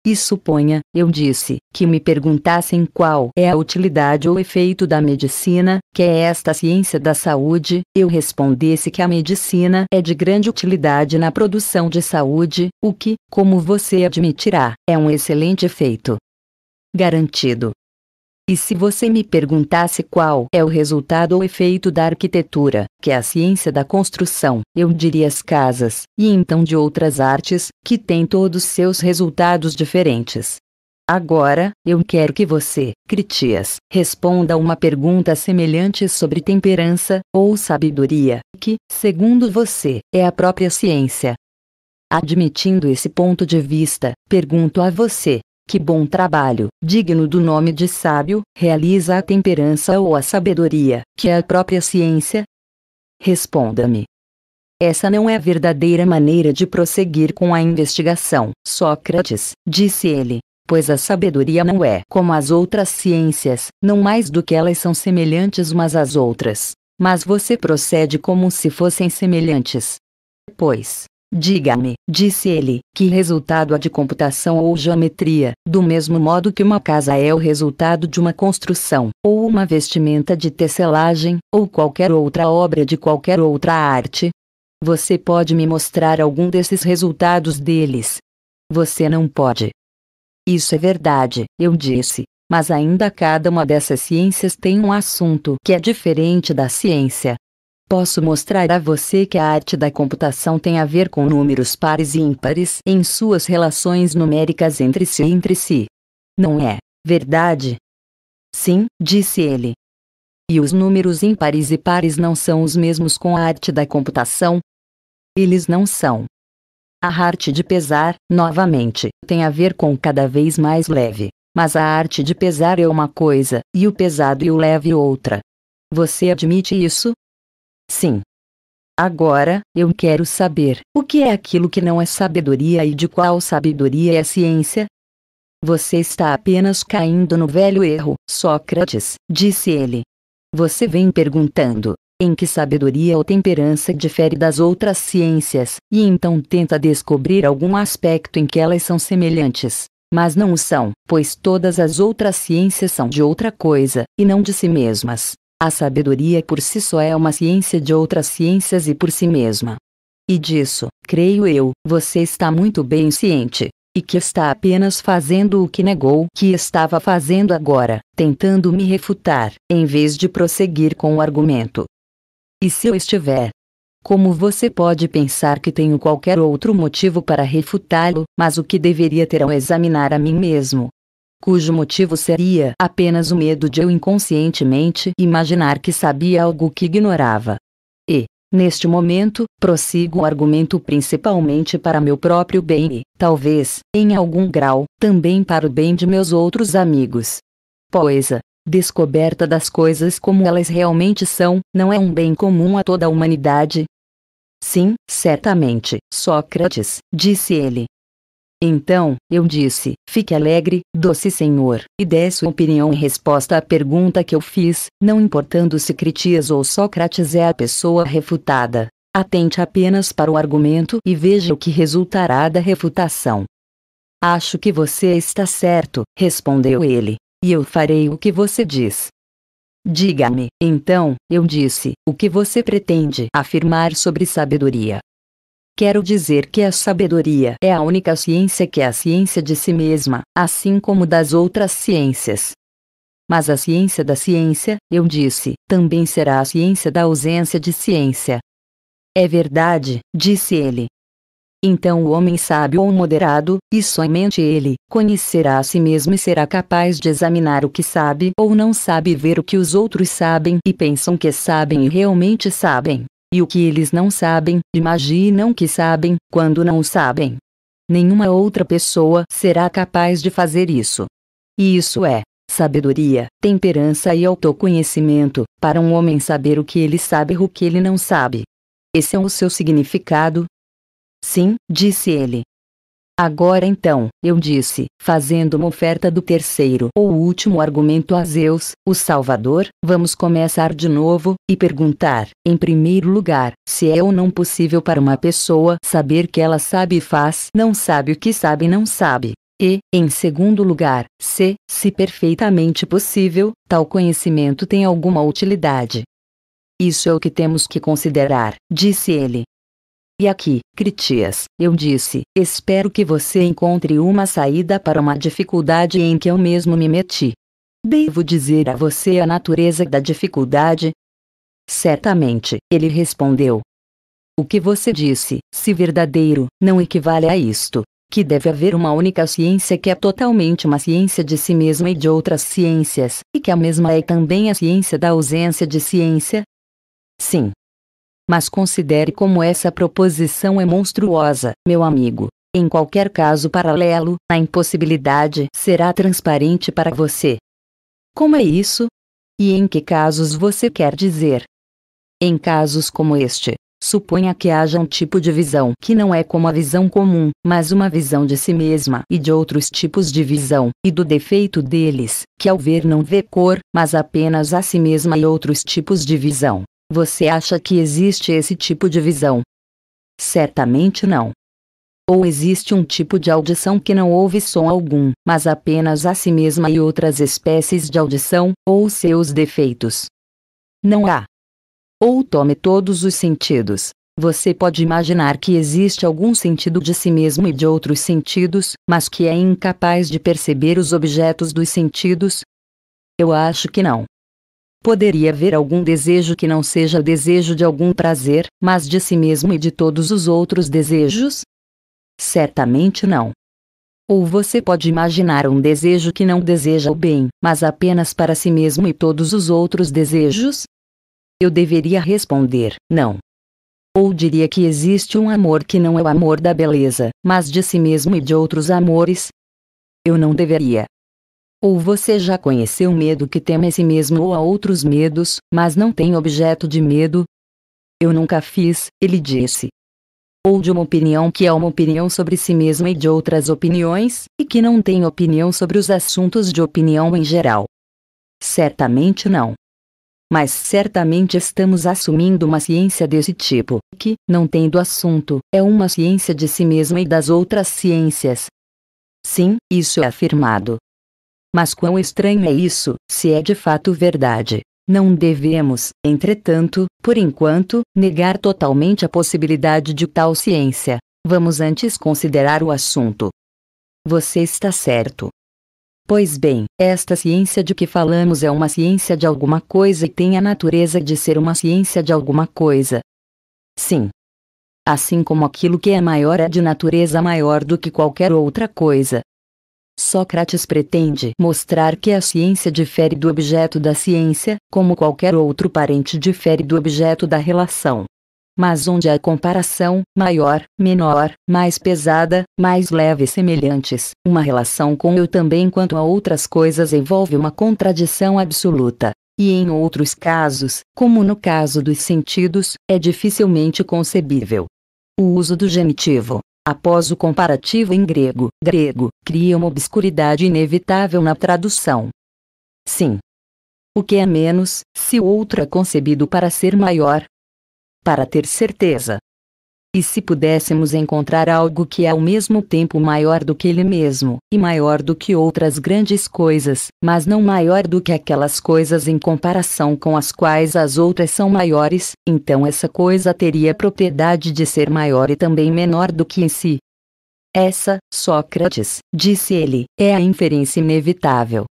e suponha, eu disse, que me perguntassem qual é a utilidade ou efeito da medicina, que é esta ciência da saúde, eu respondesse que a medicina é de grande utilidade na produção de saúde, o que, como você admitirá, é um excelente efeito. Garantido. E se você me perguntasse qual é o resultado ou efeito da arquitetura, que é a ciência da construção, eu diria as casas, e então de outras artes, que têm todos seus resultados diferentes. Agora, eu quero que você, Critias, responda uma pergunta semelhante sobre temperança, ou sabedoria, que, segundo você, é a própria ciência. Admitindo esse ponto de vista, pergunto a você, que bom trabalho, digno do nome de sábio, realiza a temperança ou a sabedoria, que é a própria ciência? Responda-me. Essa não é a verdadeira maneira de prosseguir com a investigação, Sócrates, disse ele, pois a sabedoria não é como as outras ciências, não mais do que elas são semelhantes umas às outras, mas você procede como se fossem semelhantes. Pois, Diga-me, disse ele, que resultado há de computação ou geometria, do mesmo modo que uma casa é o resultado de uma construção, ou uma vestimenta de tecelagem, ou qualquer outra obra de qualquer outra arte? Você pode me mostrar algum desses resultados deles? Você não pode. Isso é verdade, eu disse, mas ainda cada uma dessas ciências tem um assunto que é diferente da ciência, Posso mostrar a você que a arte da computação tem a ver com números pares e ímpares em suas relações numéricas entre si e entre si. Não é verdade? Sim, disse ele. E os números ímpares e pares não são os mesmos com a arte da computação? Eles não são. A arte de pesar, novamente, tem a ver com cada vez mais leve, mas a arte de pesar é uma coisa, e o pesado e o leve outra. Você admite isso? Sim. Agora, eu quero saber o que é aquilo que não é sabedoria e de qual sabedoria é ciência? Você está apenas caindo no velho erro, Sócrates, disse ele. Você vem perguntando em que sabedoria ou temperança difere das outras ciências, e então tenta descobrir algum aspecto em que elas são semelhantes. Mas não o são, pois todas as outras ciências são de outra coisa, e não de si mesmas. A sabedoria por si só é uma ciência de outras ciências e por si mesma. E disso, creio eu, você está muito bem ciente e que está apenas fazendo o que negou que estava fazendo agora, tentando me refutar, em vez de prosseguir com o argumento. E se eu estiver? Como você pode pensar que tenho qualquer outro motivo para refutá-lo, mas o que deveria ter ao examinar a mim mesmo, cujo motivo seria apenas o medo de eu inconscientemente imaginar que sabia algo que ignorava. E, Neste momento, prossigo o argumento principalmente para meu próprio bem e, talvez, em algum grau, também para o bem de meus outros amigos. Pois a descoberta das coisas como elas realmente são não é um bem comum a toda a humanidade. Sim, certamente, Sócrates, disse ele, então, eu disse: Fique alegre, doce senhor, e dê sua opinião em resposta à pergunta que eu fiz, não importando se Critias ou Sócrates é a pessoa refutada. Atente apenas para o argumento e veja o que resultará da refutação. Acho que você está certo, respondeu ele, e eu farei o que você diz. Diga-me, então, eu disse, o que você pretende afirmar sobre sabedoria. Quero dizer que a sabedoria é a única ciência que é a ciência de si mesma, assim como das outras ciências. Mas a ciência da ciência, eu disse, também será a ciência da ausência de ciência. É verdade, disse ele. Então o homem sábio ou moderado, e somente ele, conhecerá a si mesmo e será capaz de examinar o que sabe ou não sabe e ver o que os outros sabem e pensam que sabem e realmente sabem e o que eles não sabem, imaginam que sabem, quando não o sabem. Nenhuma outra pessoa será capaz de fazer isso. E isso é sabedoria, temperança e autoconhecimento, para um homem saber o que ele sabe e o que ele não sabe. Esse é o seu significado? Sim, disse ele. Agora então, eu disse, fazendo uma oferta do terceiro ou último argumento a Zeus, o Salvador, vamos começar de novo, e perguntar, em primeiro lugar, se é ou não possível para uma pessoa saber que ela sabe e faz, não sabe o que sabe e não sabe. E, em segundo lugar, se, se perfeitamente possível, tal conhecimento tem alguma utilidade. Isso é o que temos que considerar, disse ele. E aqui, Critias, eu disse, espero que você encontre uma saída para uma dificuldade em que eu mesmo me meti. Devo dizer a você a natureza da dificuldade? Certamente, ele respondeu. O que você disse, se verdadeiro, não equivale a isto, que deve haver uma única ciência que é totalmente uma ciência de si mesma e de outras ciências, e que a mesma é também a ciência da ausência de ciência? Sim, mas considere como essa proposição é monstruosa, meu amigo. Em qualquer caso paralelo, a impossibilidade será transparente para você. Como é isso? E em que casos você quer dizer? Em casos como este, suponha que haja um tipo de visão que não é como a visão comum, mas uma visão de si mesma e de outros tipos de visão, e do defeito deles, que ao ver não vê cor, mas apenas a si mesma e outros tipos de visão você acha que existe esse tipo de visão? Certamente não. Ou existe um tipo de audição que não ouve som algum, mas apenas a si mesma e outras espécies de audição, ou seus defeitos. Não há. Ou tome todos os sentidos. Você pode imaginar que existe algum sentido de si mesmo e de outros sentidos, mas que é incapaz de perceber os objetos dos sentidos? Eu acho que não. Poderia haver algum desejo que não seja o desejo de algum prazer, mas de si mesmo e de todos os outros desejos? Certamente não. Ou você pode imaginar um desejo que não deseja o bem, mas apenas para si mesmo e todos os outros desejos? Eu deveria responder: não. Ou diria que existe um amor que não é o amor da beleza, mas de si mesmo e de outros amores? Eu não deveria, ou você já conheceu medo que teme a si mesmo ou a outros medos, mas não tem objeto de medo? Eu nunca fiz, ele disse. Ou de uma opinião que é uma opinião sobre si mesma e de outras opiniões, e que não tem opinião sobre os assuntos de opinião em geral. Certamente não. Mas certamente estamos assumindo uma ciência desse tipo, que, não tendo assunto, é uma ciência de si mesma e das outras ciências. Sim, isso é afirmado, mas quão estranho é isso, se é de fato verdade. Não devemos, entretanto, por enquanto, negar totalmente a possibilidade de tal ciência. Vamos antes considerar o assunto. Você está certo. Pois bem, esta ciência de que falamos é uma ciência de alguma coisa e tem a natureza de ser uma ciência de alguma coisa. Sim. Assim como aquilo que é maior é de natureza maior do que qualquer outra coisa, Sócrates pretende mostrar que a ciência difere do objeto da ciência, como qualquer outro parente difere do objeto da relação. Mas onde a comparação, maior, menor, mais pesada, mais leve semelhantes, uma relação com eu também quanto a outras coisas envolve uma contradição absoluta. E em outros casos, como no caso dos sentidos, é dificilmente concebível. O uso do genitivo após o comparativo em grego, grego, cria uma obscuridade inevitável na tradução. Sim. O que é menos, se o outro é concebido para ser maior? Para ter certeza, e se pudéssemos encontrar algo que é ao mesmo tempo maior do que ele mesmo, e maior do que outras grandes coisas, mas não maior do que aquelas coisas em comparação com as quais as outras são maiores, então essa coisa teria propriedade de ser maior e também menor do que em si. Essa, Sócrates, disse ele, é a inferência inevitável.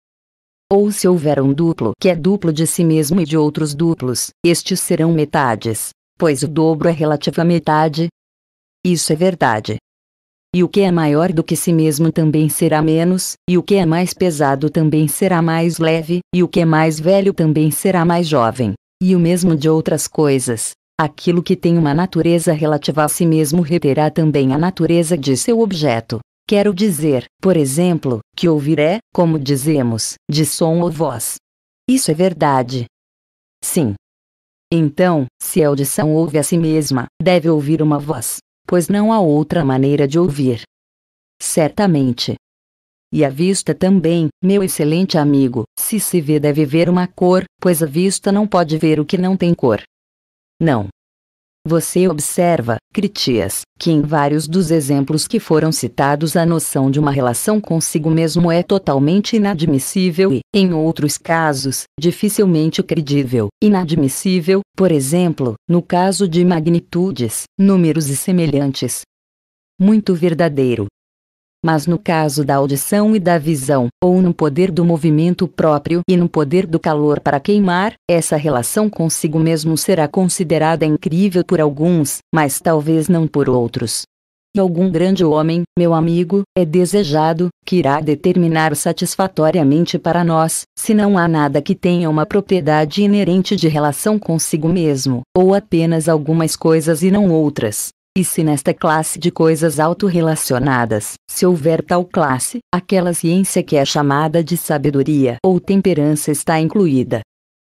Ou se houver um duplo que é duplo de si mesmo e de outros duplos, estes serão metades. Pois o dobro é relativo à metade, isso é verdade. E o que é maior do que si mesmo também será menos, e o que é mais pesado também será mais leve, e o que é mais velho também será mais jovem. E o mesmo de outras coisas. Aquilo que tem uma natureza relativa a si mesmo reterá também a natureza de seu objeto. Quero dizer, por exemplo, que ouvir é, como dizemos, de som ou voz. Isso é verdade. Sim. Então, se a é audição ouve a si mesma, deve ouvir uma voz pois não há outra maneira de ouvir. Certamente. E a vista também, meu excelente amigo, se se vê deve ver uma cor, pois a vista não pode ver o que não tem cor. Não. Você observa, Critias, que em vários dos exemplos que foram citados a noção de uma relação consigo mesmo é totalmente inadmissível e, em outros casos, dificilmente credível. Inadmissível, por exemplo, no caso de magnitudes, números e semelhantes. Muito verdadeiro, mas no caso da audição e da visão, ou no poder do movimento próprio e no poder do calor para queimar, essa relação consigo mesmo será considerada incrível por alguns, mas talvez não por outros. E algum grande homem, meu amigo, é desejado, que irá determinar satisfatoriamente para nós, se não há nada que tenha uma propriedade inerente de relação consigo mesmo, ou apenas algumas coisas e não outras. E se nesta classe de coisas autorrelacionadas, se houver tal classe, aquela ciência que é chamada de sabedoria ou temperança está incluída.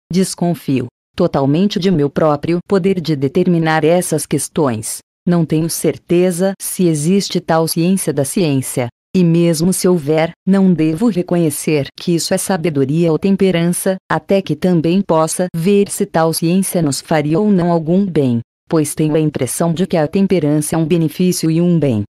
Desconfio totalmente de meu próprio poder de determinar essas questões. Não tenho certeza se existe tal ciência da ciência. E mesmo se houver, não devo reconhecer que isso é sabedoria ou temperança, até que também possa ver se tal ciência nos faria ou não algum bem pois tenho a impressão de que a temperança é um benefício e um bem.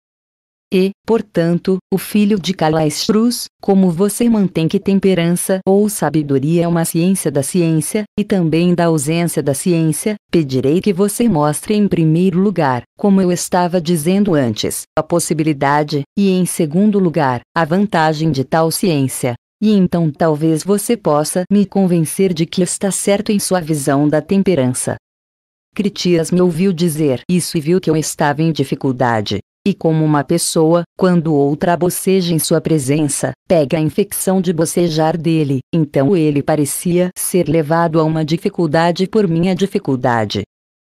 E, portanto, o filho de Calaistrus, como você mantém que temperança ou sabedoria é uma ciência da ciência, e também da ausência da ciência, pedirei que você mostre em primeiro lugar, como eu estava dizendo antes, a possibilidade, e em segundo lugar, a vantagem de tal ciência. E então talvez você possa me convencer de que está certo em sua visão da temperança. Critias me ouviu dizer isso e viu que eu estava em dificuldade. E como uma pessoa, quando outra boceja em sua presença, pega a infecção de bocejar dele, então ele parecia ser levado a uma dificuldade por minha dificuldade.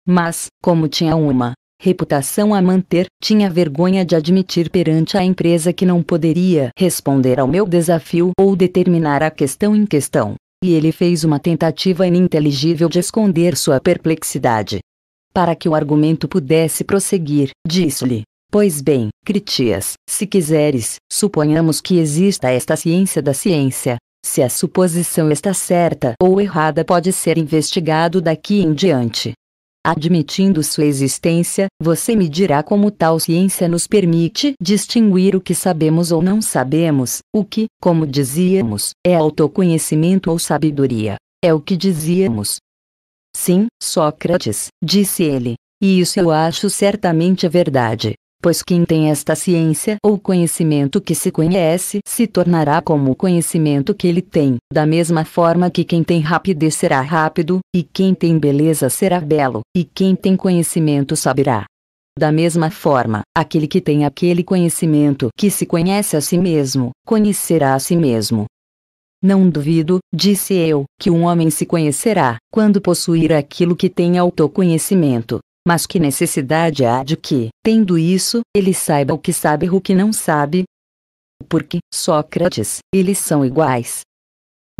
Mas, como tinha uma reputação a manter, tinha vergonha de admitir perante a empresa que não poderia responder ao meu desafio ou determinar a questão em questão. E ele fez uma tentativa ininteligível de esconder sua perplexidade. Para que o argumento pudesse prosseguir, disse-lhe: Pois bem, Critias, se quiseres, suponhamos que exista esta ciência da ciência. Se a suposição está certa ou errada, pode ser investigado daqui em diante. Admitindo sua existência, você me dirá como tal ciência nos permite distinguir o que sabemos ou não sabemos, o que, como dizíamos, é autoconhecimento ou sabedoria. É o que dizíamos. Sim, Sócrates, disse ele, e isso eu acho certamente verdade pois quem tem esta ciência ou conhecimento que se conhece se tornará como o conhecimento que ele tem, da mesma forma que quem tem rapidez será rápido, e quem tem beleza será belo, e quem tem conhecimento saberá. Da mesma forma, aquele que tem aquele conhecimento que se conhece a si mesmo, conhecerá a si mesmo. Não duvido, disse eu, que um homem se conhecerá, quando possuir aquilo que tem autoconhecimento. Mas que necessidade há de que, tendo isso, ele saiba o que sabe e o que não sabe? Porque, Sócrates, eles são iguais.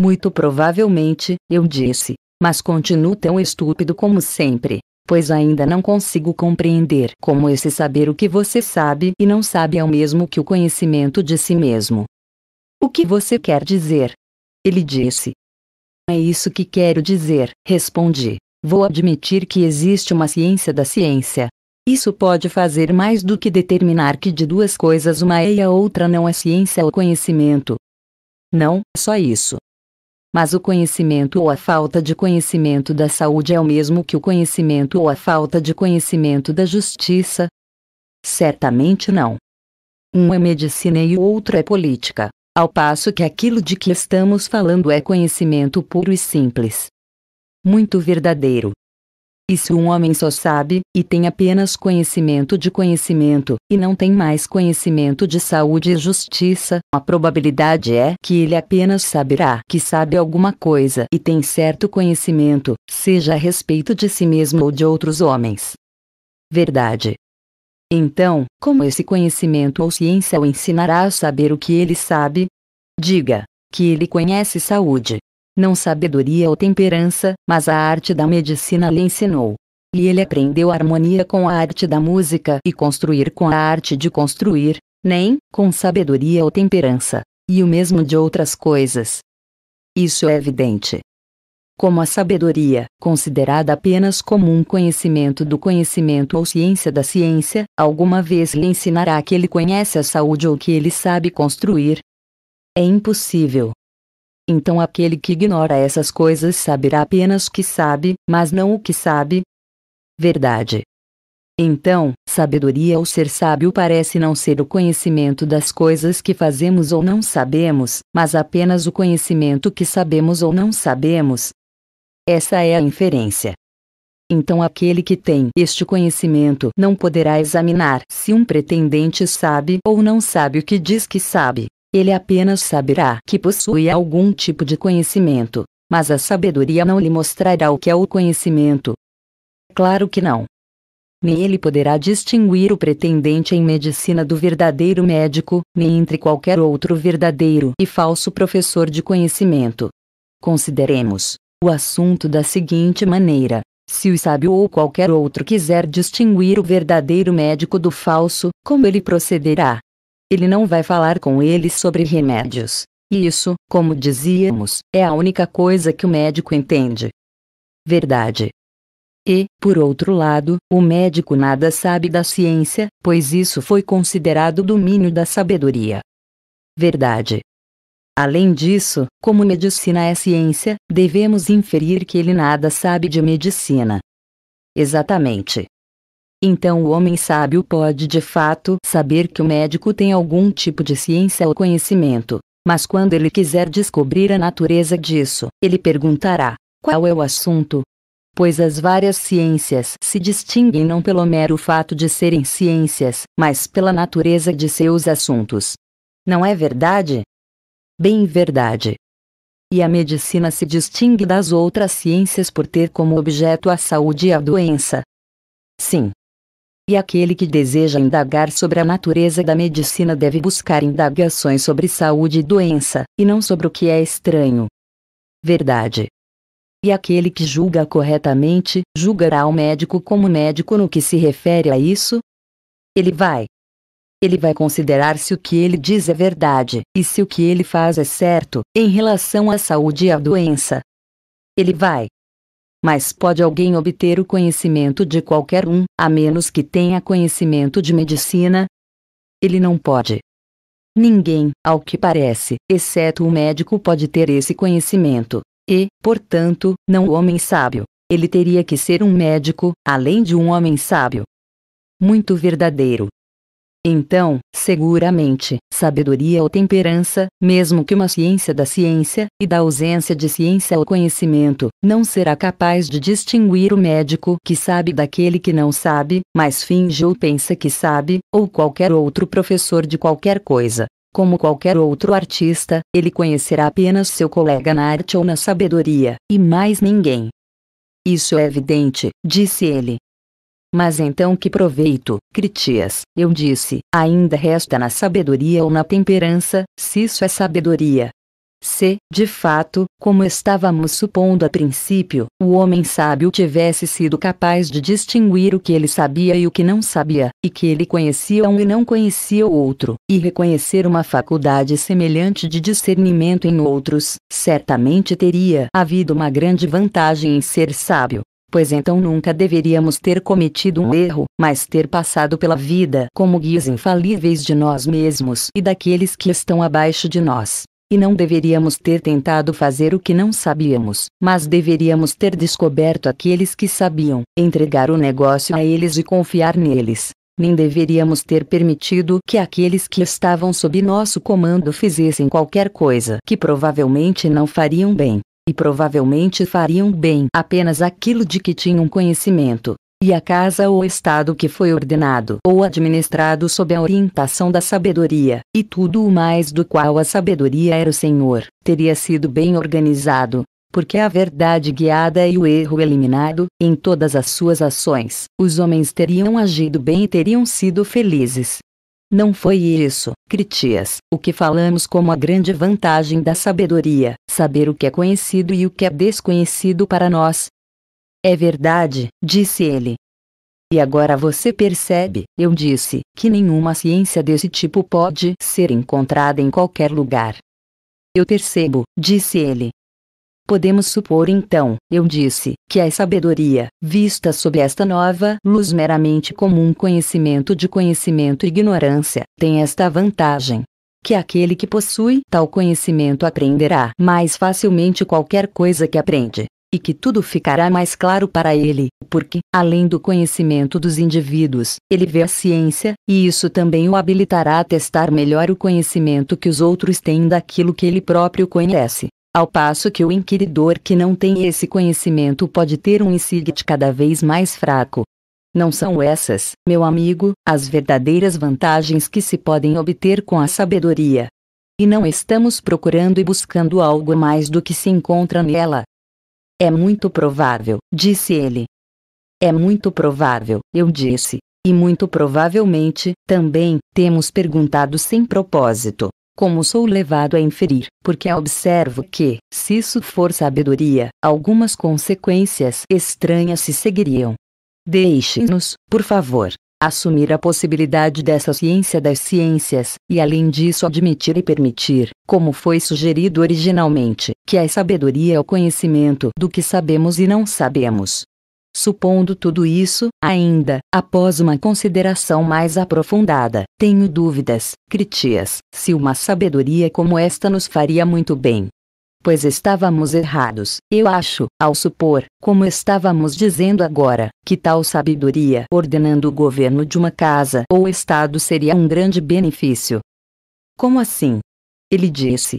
Muito provavelmente, eu disse, mas continuo tão estúpido como sempre, pois ainda não consigo compreender como esse saber o que você sabe e não sabe é o mesmo que o conhecimento de si mesmo. O que você quer dizer? Ele disse. É isso que quero dizer, respondi vou admitir que existe uma ciência da ciência. Isso pode fazer mais do que determinar que de duas coisas uma é e a outra não é ciência ou conhecimento. Não, só isso. Mas o conhecimento ou a falta de conhecimento da saúde é o mesmo que o conhecimento ou a falta de conhecimento da justiça? Certamente não. Um é medicina e o outro é política, ao passo que aquilo de que estamos falando é conhecimento puro e simples muito verdadeiro. E se um homem só sabe, e tem apenas conhecimento de conhecimento, e não tem mais conhecimento de saúde e justiça, a probabilidade é que ele apenas saberá que sabe alguma coisa e tem certo conhecimento, seja a respeito de si mesmo ou de outros homens. Verdade. Então, como esse conhecimento ou ciência o ensinará a saber o que ele sabe? Diga que ele conhece saúde, não sabedoria ou temperança, mas a arte da medicina lhe ensinou. E ele aprendeu harmonia com a arte da música e construir com a arte de construir, nem com sabedoria ou temperança, e o mesmo de outras coisas. Isso é evidente. Como a sabedoria, considerada apenas como um conhecimento do conhecimento ou ciência da ciência, alguma vez lhe ensinará que ele conhece a saúde ou que ele sabe construir? É impossível. Então aquele que ignora essas coisas saberá apenas que sabe, mas não o que sabe. Verdade. Então, sabedoria ou ser sábio parece não ser o conhecimento das coisas que fazemos ou não sabemos, mas apenas o conhecimento que sabemos ou não sabemos. Essa é a inferência. Então aquele que tem este conhecimento não poderá examinar se um pretendente sabe ou não sabe o que diz que sabe. Ele apenas saberá que possui algum tipo de conhecimento, mas a sabedoria não lhe mostrará o que é o conhecimento. É claro que não. Nem ele poderá distinguir o pretendente em medicina do verdadeiro médico, nem entre qualquer outro verdadeiro e falso professor de conhecimento. Consideremos o assunto da seguinte maneira: se o sábio ou qualquer outro quiser distinguir o verdadeiro médico do falso, como ele procederá? Ele não vai falar com ele sobre remédios. isso, como dizíamos, é a única coisa que o médico entende. Verdade. E, por outro lado, o médico nada sabe da ciência, pois isso foi considerado domínio da sabedoria. Verdade. Além disso, como medicina é ciência, devemos inferir que ele nada sabe de medicina. Exatamente. Então o homem sábio pode de fato saber que o médico tem algum tipo de ciência ou conhecimento. Mas quando ele quiser descobrir a natureza disso, ele perguntará: qual é o assunto? Pois as várias ciências se distinguem não pelo mero fato de serem ciências, mas pela natureza de seus assuntos. Não é verdade? Bem verdade. E a medicina se distingue das outras ciências por ter como objeto a saúde e a doença. Sim, e aquele que deseja indagar sobre a natureza da medicina deve buscar indagações sobre saúde e doença, e não sobre o que é estranho. Verdade. E aquele que julga corretamente, julgará o médico como médico no que se refere a isso? Ele vai. Ele vai considerar se o que ele diz é verdade, e se o que ele faz é certo, em relação à saúde e à doença. Ele vai mas pode alguém obter o conhecimento de qualquer um, a menos que tenha conhecimento de medicina? Ele não pode. Ninguém, ao que parece, exceto o médico, pode ter esse conhecimento. E, portanto, não o homem sábio. Ele teria que ser um médico, além de um homem sábio. Muito verdadeiro. Então, seguramente, sabedoria ou temperança, mesmo que uma ciência da ciência, e da ausência de ciência ou conhecimento, não será capaz de distinguir o médico que sabe daquele que não sabe, mas finge ou pensa que sabe, ou qualquer outro professor de qualquer coisa. Como qualquer outro artista, ele conhecerá apenas seu colega na arte ou na sabedoria, e mais ninguém. Isso é evidente, disse ele, mas então que proveito, Critias, eu disse, ainda resta na sabedoria ou na temperança, se isso é sabedoria. Se, de fato, como estávamos supondo a princípio, o homem sábio tivesse sido capaz de distinguir o que ele sabia e o que não sabia, e que ele conhecia um e não conhecia o outro, e reconhecer uma faculdade semelhante de discernimento em outros, certamente teria havido uma grande vantagem em ser sábio pois então nunca deveríamos ter cometido um erro, mas ter passado pela vida como guias infalíveis de nós mesmos e daqueles que estão abaixo de nós. E não deveríamos ter tentado fazer o que não sabíamos, mas deveríamos ter descoberto aqueles que sabiam, entregar o negócio a eles e confiar neles. Nem deveríamos ter permitido que aqueles que estavam sob nosso comando fizessem qualquer coisa que provavelmente não fariam bem e provavelmente fariam bem apenas aquilo de que tinham conhecimento. E a casa ou estado que foi ordenado ou administrado sob a orientação da sabedoria, e tudo o mais do qual a sabedoria era o Senhor, teria sido bem organizado, porque a verdade guiada e o erro eliminado, em todas as suas ações, os homens teriam agido bem e teriam sido felizes. Não foi isso, Critias, o que falamos como a grande vantagem da sabedoria, saber o que é conhecido e o que é desconhecido para nós. É verdade, disse ele. E agora você percebe, eu disse, que nenhuma ciência desse tipo pode ser encontrada em qualquer lugar. Eu percebo, disse ele, Podemos supor então, eu disse, que a é sabedoria, vista sob esta nova luz meramente comum conhecimento de conhecimento e ignorância, tem esta vantagem. Que aquele que possui tal conhecimento aprenderá mais facilmente qualquer coisa que aprende, e que tudo ficará mais claro para ele, porque, além do conhecimento dos indivíduos, ele vê a ciência, e isso também o habilitará a testar melhor o conhecimento que os outros têm daquilo que ele próprio conhece. Ao passo que o inquiridor que não tem esse conhecimento pode ter um insight cada vez mais fraco. Não são essas, meu amigo, as verdadeiras vantagens que se podem obter com a sabedoria. E não estamos procurando e buscando algo mais do que se encontra nela. É muito provável, disse ele. É muito provável, eu disse, e muito provavelmente, também, temos perguntado sem propósito como sou levado a inferir, porque observo que, se isso for sabedoria, algumas consequências estranhas se seguiriam. Deixe-nos, por favor, assumir a possibilidade dessa ciência das ciências, e além disso admitir e permitir, como foi sugerido originalmente, que a sabedoria é o conhecimento do que sabemos e não sabemos, Supondo tudo isso, ainda, após uma consideração mais aprofundada, tenho dúvidas, Critias, se uma sabedoria como esta nos faria muito bem. Pois estávamos errados, eu acho, ao supor, como estávamos dizendo agora, que tal sabedoria ordenando o governo de uma casa ou estado seria um grande benefício. Como assim? Ele disse,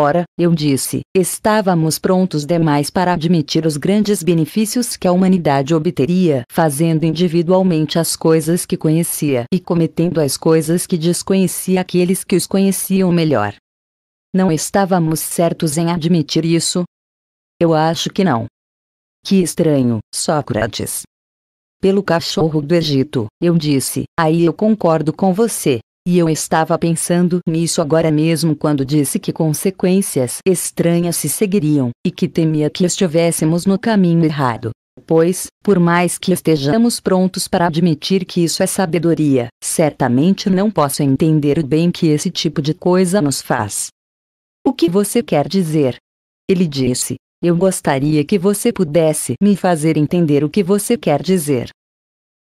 Ora, eu disse, estávamos prontos demais para admitir os grandes benefícios que a humanidade obteria fazendo individualmente as coisas que conhecia e cometendo as coisas que desconhecia aqueles que os conheciam melhor. Não estávamos certos em admitir isso? Eu acho que não. Que estranho, Sócrates. Pelo cachorro do Egito, eu disse, aí eu concordo com você. E eu estava pensando nisso agora mesmo quando disse que consequências estranhas se seguiriam, e que temia que estivéssemos no caminho errado. Pois, por mais que estejamos prontos para admitir que isso é sabedoria, certamente não posso entender o bem que esse tipo de coisa nos faz. O que você quer dizer? Ele disse. Eu gostaria que você pudesse me fazer entender o que você quer dizer.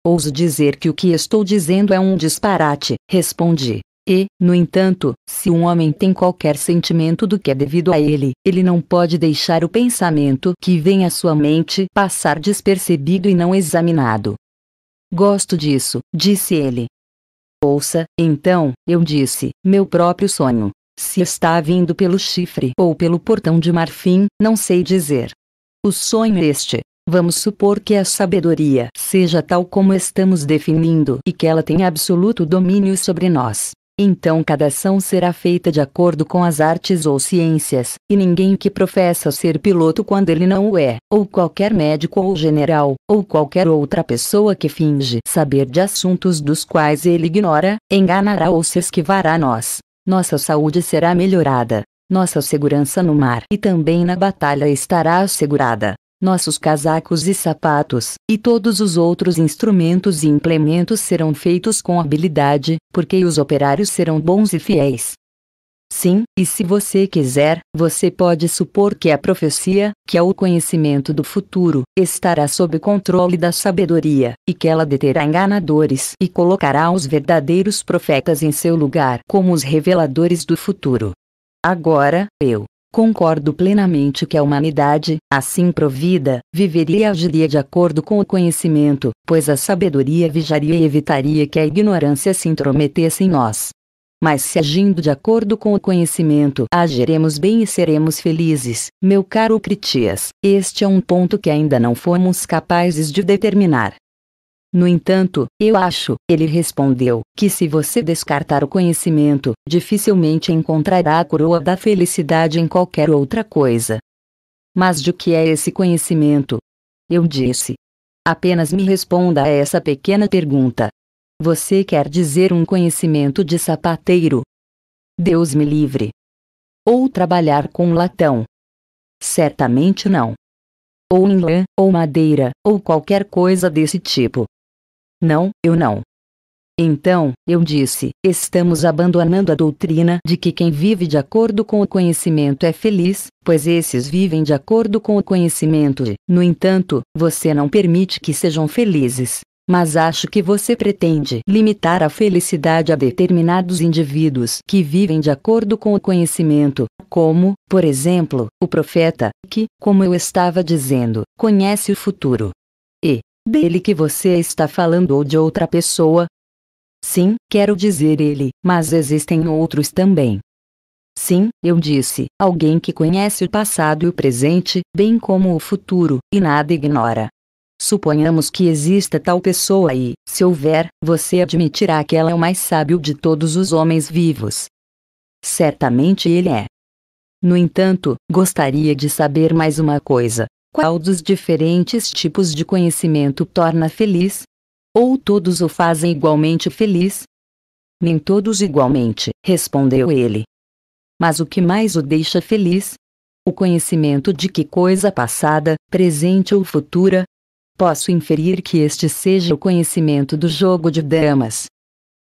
Ouso dizer que o que estou dizendo é um disparate, respondi. E, no entanto, se um homem tem qualquer sentimento do que é devido a ele, ele não pode deixar o pensamento que vem à sua mente passar despercebido e não examinado. Gosto disso, disse ele. Ouça, então, eu disse, meu próprio sonho. Se está vindo pelo chifre ou pelo portão de marfim, não sei dizer. O sonho é este, Vamos supor que a sabedoria seja tal como estamos definindo e que ela tenha absoluto domínio sobre nós. Então cada ação será feita de acordo com as artes ou ciências, e ninguém que professa ser piloto quando ele não o é, ou qualquer médico ou general, ou qualquer outra pessoa que finge saber de assuntos dos quais ele ignora, enganará ou se esquivará a nós. Nossa saúde será melhorada, nossa segurança no mar e também na batalha estará assegurada nossos casacos e sapatos, e todos os outros instrumentos e implementos serão feitos com habilidade, porque os operários serão bons e fiéis. Sim, e se você quiser, você pode supor que a profecia, que é o conhecimento do futuro, estará sob controle da sabedoria, e que ela deterá enganadores e colocará os verdadeiros profetas em seu lugar como os reveladores do futuro. Agora, eu, Concordo plenamente que a humanidade, assim provida, viveria e agiria de acordo com o conhecimento, pois a sabedoria vigiaria e evitaria que a ignorância se intrometesse em nós. Mas se agindo de acordo com o conhecimento, agiremos bem e seremos felizes, meu caro Critias, este é um ponto que ainda não fomos capazes de determinar. No entanto, eu acho, ele respondeu, que se você descartar o conhecimento, dificilmente encontrará a coroa da felicidade em qualquer outra coisa. Mas de que é esse conhecimento? Eu disse. Apenas me responda a essa pequena pergunta. Você quer dizer um conhecimento de sapateiro? Deus me livre. Ou trabalhar com latão? Certamente não. Ou em lã, ou madeira, ou qualquer coisa desse tipo. Não, eu não. Então, eu disse: estamos abandonando a doutrina de que quem vive de acordo com o conhecimento é feliz, pois esses vivem de acordo com o conhecimento e, no entanto, você não permite que sejam felizes. Mas acho que você pretende limitar a felicidade a determinados indivíduos que vivem de acordo com o conhecimento, como, por exemplo, o profeta, que, como eu estava dizendo, conhece o futuro. E, dele que você está falando ou de outra pessoa? Sim, quero dizer ele, mas existem outros também. Sim, eu disse, alguém que conhece o passado e o presente, bem como o futuro, e nada ignora. Suponhamos que exista tal pessoa e, se houver, você admitirá que ela é o mais sábio de todos os homens vivos. Certamente ele é. No entanto, gostaria de saber mais uma coisa. Qual dos diferentes tipos de conhecimento torna feliz? Ou todos o fazem igualmente feliz? Nem todos igualmente, respondeu ele. Mas o que mais o deixa feliz? O conhecimento de que coisa passada, presente ou futura? Posso inferir que este seja o conhecimento do jogo de damas.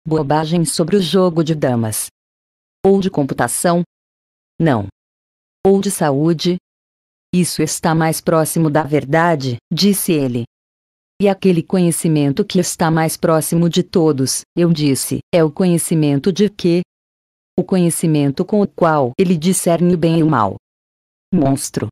Bobagem sobre o jogo de damas. Ou de computação? Não. Ou de saúde, isso está mais próximo da verdade, disse ele. E aquele conhecimento que está mais próximo de todos, eu disse, é o conhecimento de quê? O conhecimento com o qual ele discerne o bem e o mal. Monstro.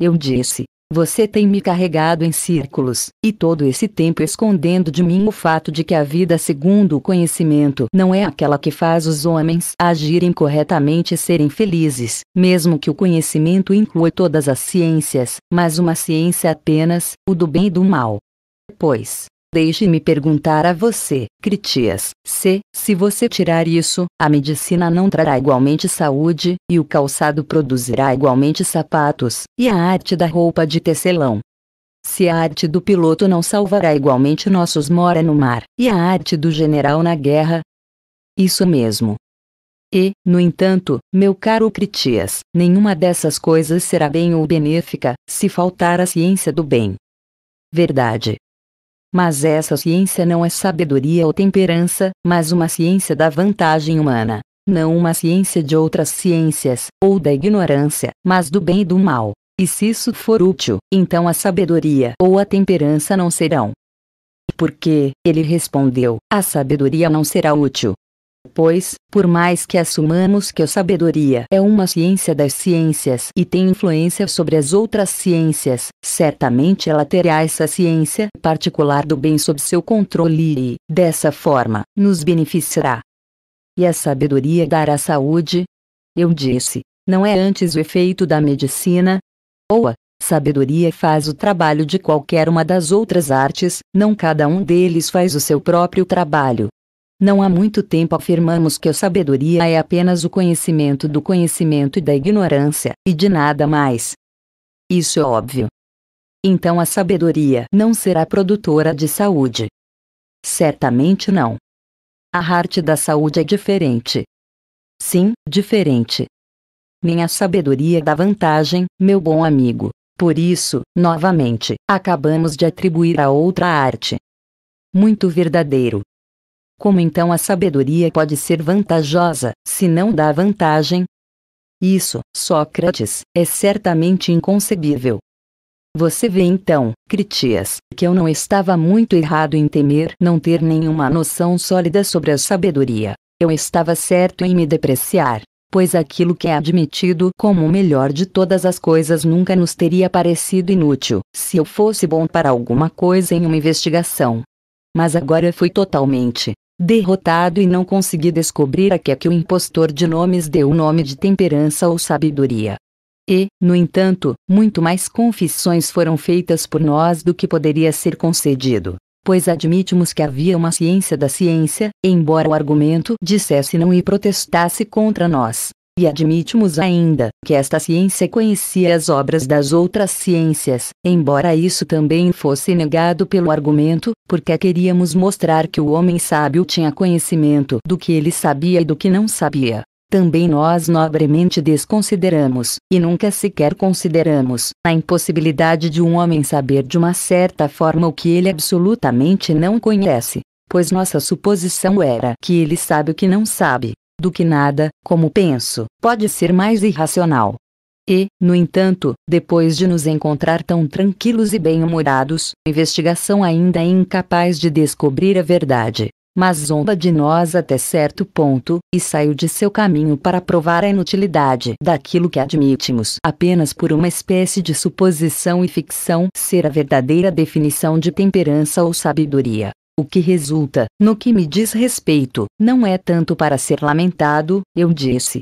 Eu disse, você tem me carregado em círculos, e todo esse tempo escondendo de mim o fato de que a vida segundo o conhecimento não é aquela que faz os homens agirem corretamente e serem felizes, mesmo que o conhecimento inclua todas as ciências, mas uma ciência apenas, o do bem e do mal. Pois, Deixe-me perguntar a você, Critias, se, se você tirar isso, a medicina não trará igualmente saúde, e o calçado produzirá igualmente sapatos, e a arte da roupa de tecelão. Se a arte do piloto não salvará igualmente nossos mora no mar, e a arte do general na guerra? Isso mesmo. E, no entanto, meu caro Critias, nenhuma dessas coisas será bem ou benéfica, se faltar a ciência do bem. Verdade, mas essa ciência não é sabedoria ou temperança, mas uma ciência da vantagem humana. Não uma ciência de outras ciências, ou da ignorância, mas do bem e do mal. E se isso for útil, então a sabedoria ou a temperança não serão. Porque, ele respondeu, a sabedoria não será útil, Pois, por mais que assumamos que a sabedoria é uma ciência das ciências e tem influência sobre as outras ciências, certamente ela terá essa ciência particular do bem sob seu controle e, dessa forma, nos beneficiará. E a sabedoria dará saúde? Eu disse, não é antes o efeito da medicina? Ou a sabedoria faz o trabalho de qualquer uma das outras artes, não cada um deles faz o seu próprio trabalho. Não há muito tempo afirmamos que a sabedoria é apenas o conhecimento do conhecimento e da ignorância, e de nada mais. Isso é óbvio. Então a sabedoria não será produtora de saúde. Certamente não. A arte da saúde é diferente. Sim, diferente. Nem a sabedoria dá vantagem, meu bom amigo. Por isso, novamente, acabamos de atribuir a outra arte. Muito verdadeiro, como então a sabedoria pode ser vantajosa, se não dá vantagem? Isso, Sócrates, é certamente inconcebível. Você vê então, Critias, que eu não estava muito errado em temer não ter nenhuma noção sólida sobre a sabedoria. Eu estava certo em me depreciar, pois aquilo que é admitido como o melhor de todas as coisas nunca nos teria parecido inútil, se eu fosse bom para alguma coisa em uma investigação. Mas agora fui totalmente, derrotado e não consegui descobrir a que é que o impostor de nomes deu o nome de temperança ou sabedoria. E, no entanto, muito mais confissões foram feitas por nós do que poderia ser concedido, pois admitimos que havia uma ciência da ciência, embora o argumento dissesse não e protestasse contra nós e admitimos ainda que esta ciência conhecia as obras das outras ciências, embora isso também fosse negado pelo argumento, porque queríamos mostrar que o homem sábio tinha conhecimento do que ele sabia e do que não sabia. Também nós nobremente desconsideramos, e nunca sequer consideramos, a impossibilidade de um homem saber de uma certa forma o que ele absolutamente não conhece, pois nossa suposição era que ele sabe o que não sabe do que nada, como penso, pode ser mais irracional. E, no entanto, depois de nos encontrar tão tranquilos e bem-humorados, a investigação ainda é incapaz de descobrir a verdade, mas zomba de nós até certo ponto, e saiu de seu caminho para provar a inutilidade daquilo que admitimos apenas por uma espécie de suposição e ficção ser a verdadeira definição de temperança ou sabedoria. O que resulta, no que me diz respeito, não é tanto para ser lamentado, eu disse.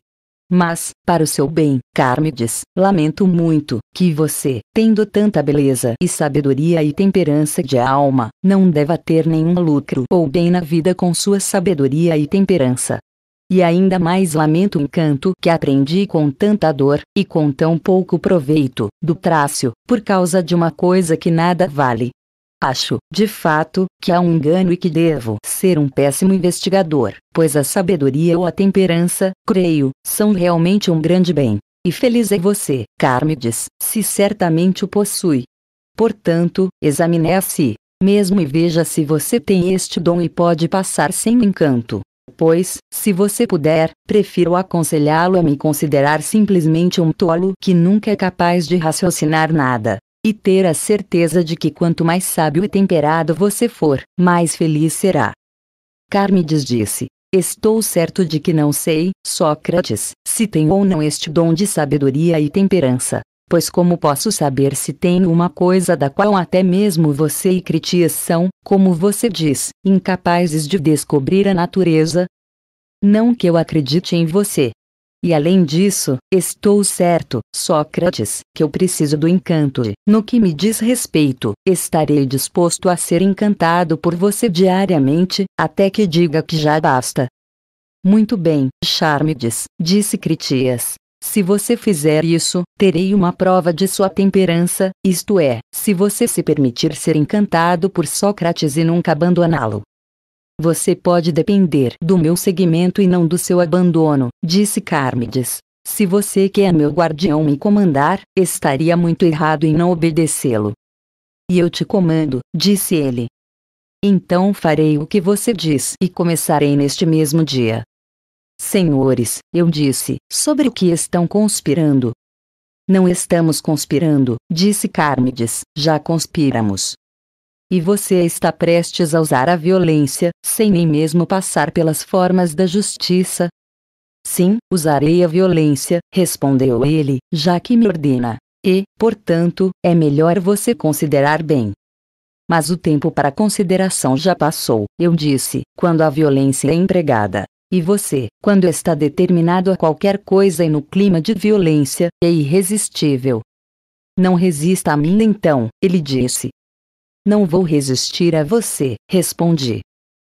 Mas, para o seu bem, Carmides, lamento muito que você, tendo tanta beleza e sabedoria e temperança de alma, não deva ter nenhum lucro ou bem na vida com sua sabedoria e temperança. E ainda mais lamento o encanto que aprendi com tanta dor, e com tão pouco proveito, do trácio, por causa de uma coisa que nada vale. Acho, de fato, que há um engano e que devo ser um péssimo investigador, pois a sabedoria ou a temperança, creio, são realmente um grande bem. E feliz é você, Carmides, se certamente o possui. Portanto, examine a si mesmo e veja se você tem este dom e pode passar sem encanto. Pois, se você puder, prefiro aconselhá-lo a me considerar simplesmente um tolo que nunca é capaz de raciocinar nada e ter a certeza de que quanto mais sábio e temperado você for, mais feliz será. Carmides disse: Estou certo de que não sei, Sócrates, se tenho ou não este dom de sabedoria e temperança. Pois como posso saber se tenho uma coisa da qual até mesmo você e Critias são, como você diz, incapazes de descobrir a natureza? Não que eu acredite em você, e além disso, estou certo, Sócrates, que eu preciso do encanto e, no que me diz respeito, estarei disposto a ser encantado por você diariamente, até que diga que já basta. Muito bem, Charmides, disse Critias. Se você fizer isso, terei uma prova de sua temperança, isto é, se você se permitir ser encantado por Sócrates e nunca abandoná-lo. Você pode depender do meu seguimento e não do seu abandono, disse Carmides. Se você quer meu guardião me comandar, estaria muito errado em não obedecê-lo. E eu te comando, disse ele. Então farei o que você diz e começarei neste mesmo dia. Senhores, eu disse, sobre o que estão conspirando? Não estamos conspirando, disse Carmides, já conspiramos. E você está prestes a usar a violência, sem nem mesmo passar pelas formas da justiça? Sim, usarei a violência, respondeu ele, já que me ordena. E, portanto, é melhor você considerar bem. Mas o tempo para consideração já passou, eu disse, quando a violência é empregada. E você, quando está determinado a qualquer coisa e no clima de violência, é irresistível. Não resista a mim então, ele disse, não vou resistir a você, respondi.